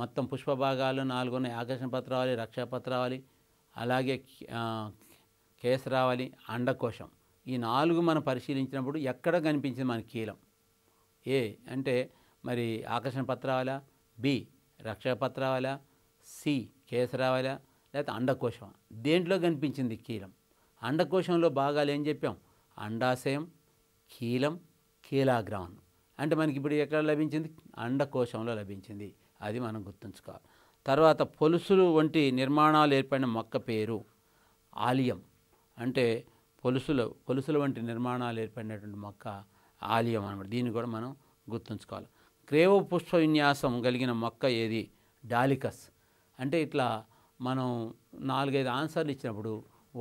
మొత్తం పుష్ప భాగాలు నాలుగున్న ఆకర్షణ రక్షాపత్ర రావాలి అలాగే కేసరావళి అండకోశం ఈ నాలుగు మనం పరిశీలించినప్పుడు ఎక్కడ కనిపించింది మన కీలం ఏ అంటే మరి ఆకర్షణ పత్రావళ బి రావాలా సి రావాలా లేకపోతే అండకోశం దేంట్లో కనిపించింది కీలం అండకోశంలో భాగాలు ఏం చెప్పాం అండాశయం కీలం కీలాగ్రాన్ అంటే మనకి ఇప్పుడు ఎక్కడ లభించింది అండకోశంలో లభించింది అది మనం గుర్తుంచుకోవాలి తర్వాత పొలుసులు వంటి నిర్మాణాలు ఏర్పడిన మొక్క పేరు ఆలియం అంటే పొలుసులు పొలుసుల వంటి నిర్మాణాలు ఏర్పడినటువంటి మొక్క ఆలియం అనమాట దీన్ని కూడా మనం గుర్తుంచుకోవాలి క్రేవ పుష్ప విన్యాసం కలిగిన మొక్క ఏది డాలికస్ అంటే ఇట్లా మనం నాలుగైదు ఆన్సర్లు ఇచ్చినప్పుడు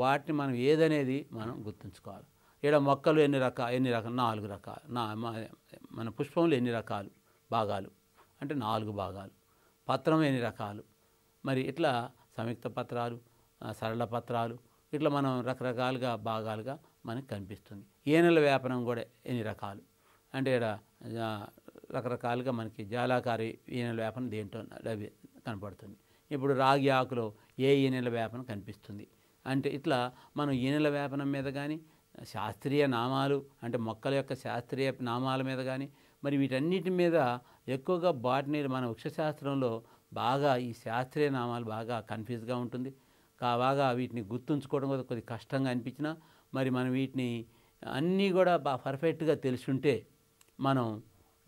వాటిని మనం ఏదనేది మనం గుర్తుంచుకోవాలి ఇక్కడ మొక్కలు ఎన్ని రకాలు ఎన్ని రకాలు నాలుగు రకాలు నా మన పుష్పంలో ఎన్ని రకాలు భాగాలు అంటే నాలుగు భాగాలు పత్రం ఎన్ని రకాలు మరి ఇట్లా సంయుక్త పత్రాలు సరళ పత్రాలు ఇట్లా మనం రకరకాలుగా భాగాలుగా మనకు కనిపిస్తుంది ఏనెల వ్యాపనం కూడా ఎన్ని రకాలు అంటే ఇక్కడ రకరకాలుగా మనకి జాలాకారి ఈనెల వ్యాపనం దేంటో కనపడుతుంది ఇప్పుడు రాగి ఆకులో ఏ ఈనెల వ్యాపనం కనిపిస్తుంది అంటే ఇట్లా మనం ఈనెల వ్యాపనం మీద కానీ శాస్త్రీయ నామాలు అంటే మొక్కల యొక్క శాస్త్రీయ నామాల మీద కానీ మరి వీటన్నిటి మీద ఎక్కువగా బాటనీలు మన వృక్షశాస్త్రంలో బాగా ఈ శాస్త్రీయ నామాలు బాగా కన్ఫ్యూజ్గా ఉంటుంది బాగా వీటిని గుర్తుంచుకోవడం కూడా కొద్ది కష్టంగా అనిపించినా మరి మనం వీటిని అన్నీ కూడా బాగా పర్ఫెక్ట్గా తెలుసుంటే మనం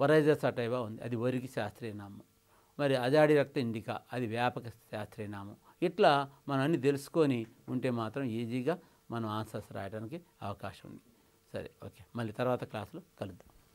వరైజస్ అటైవా ఉంది అది వరికి శాస్త్రీయ నామం మరి అజాడి రక్త ఇండికా అది వ్యాపక శాస్త్రీయ నామం ఇట్లా మనం అన్ని తెలుసుకొని ఉంటే మాత్రం ఈజీగా మనం ఆన్సర్స్ రాయడానికి అవకాశం ఉంది సరే ఓకే మళ్ళీ తర్వాత క్లాసులో కలుద్దాం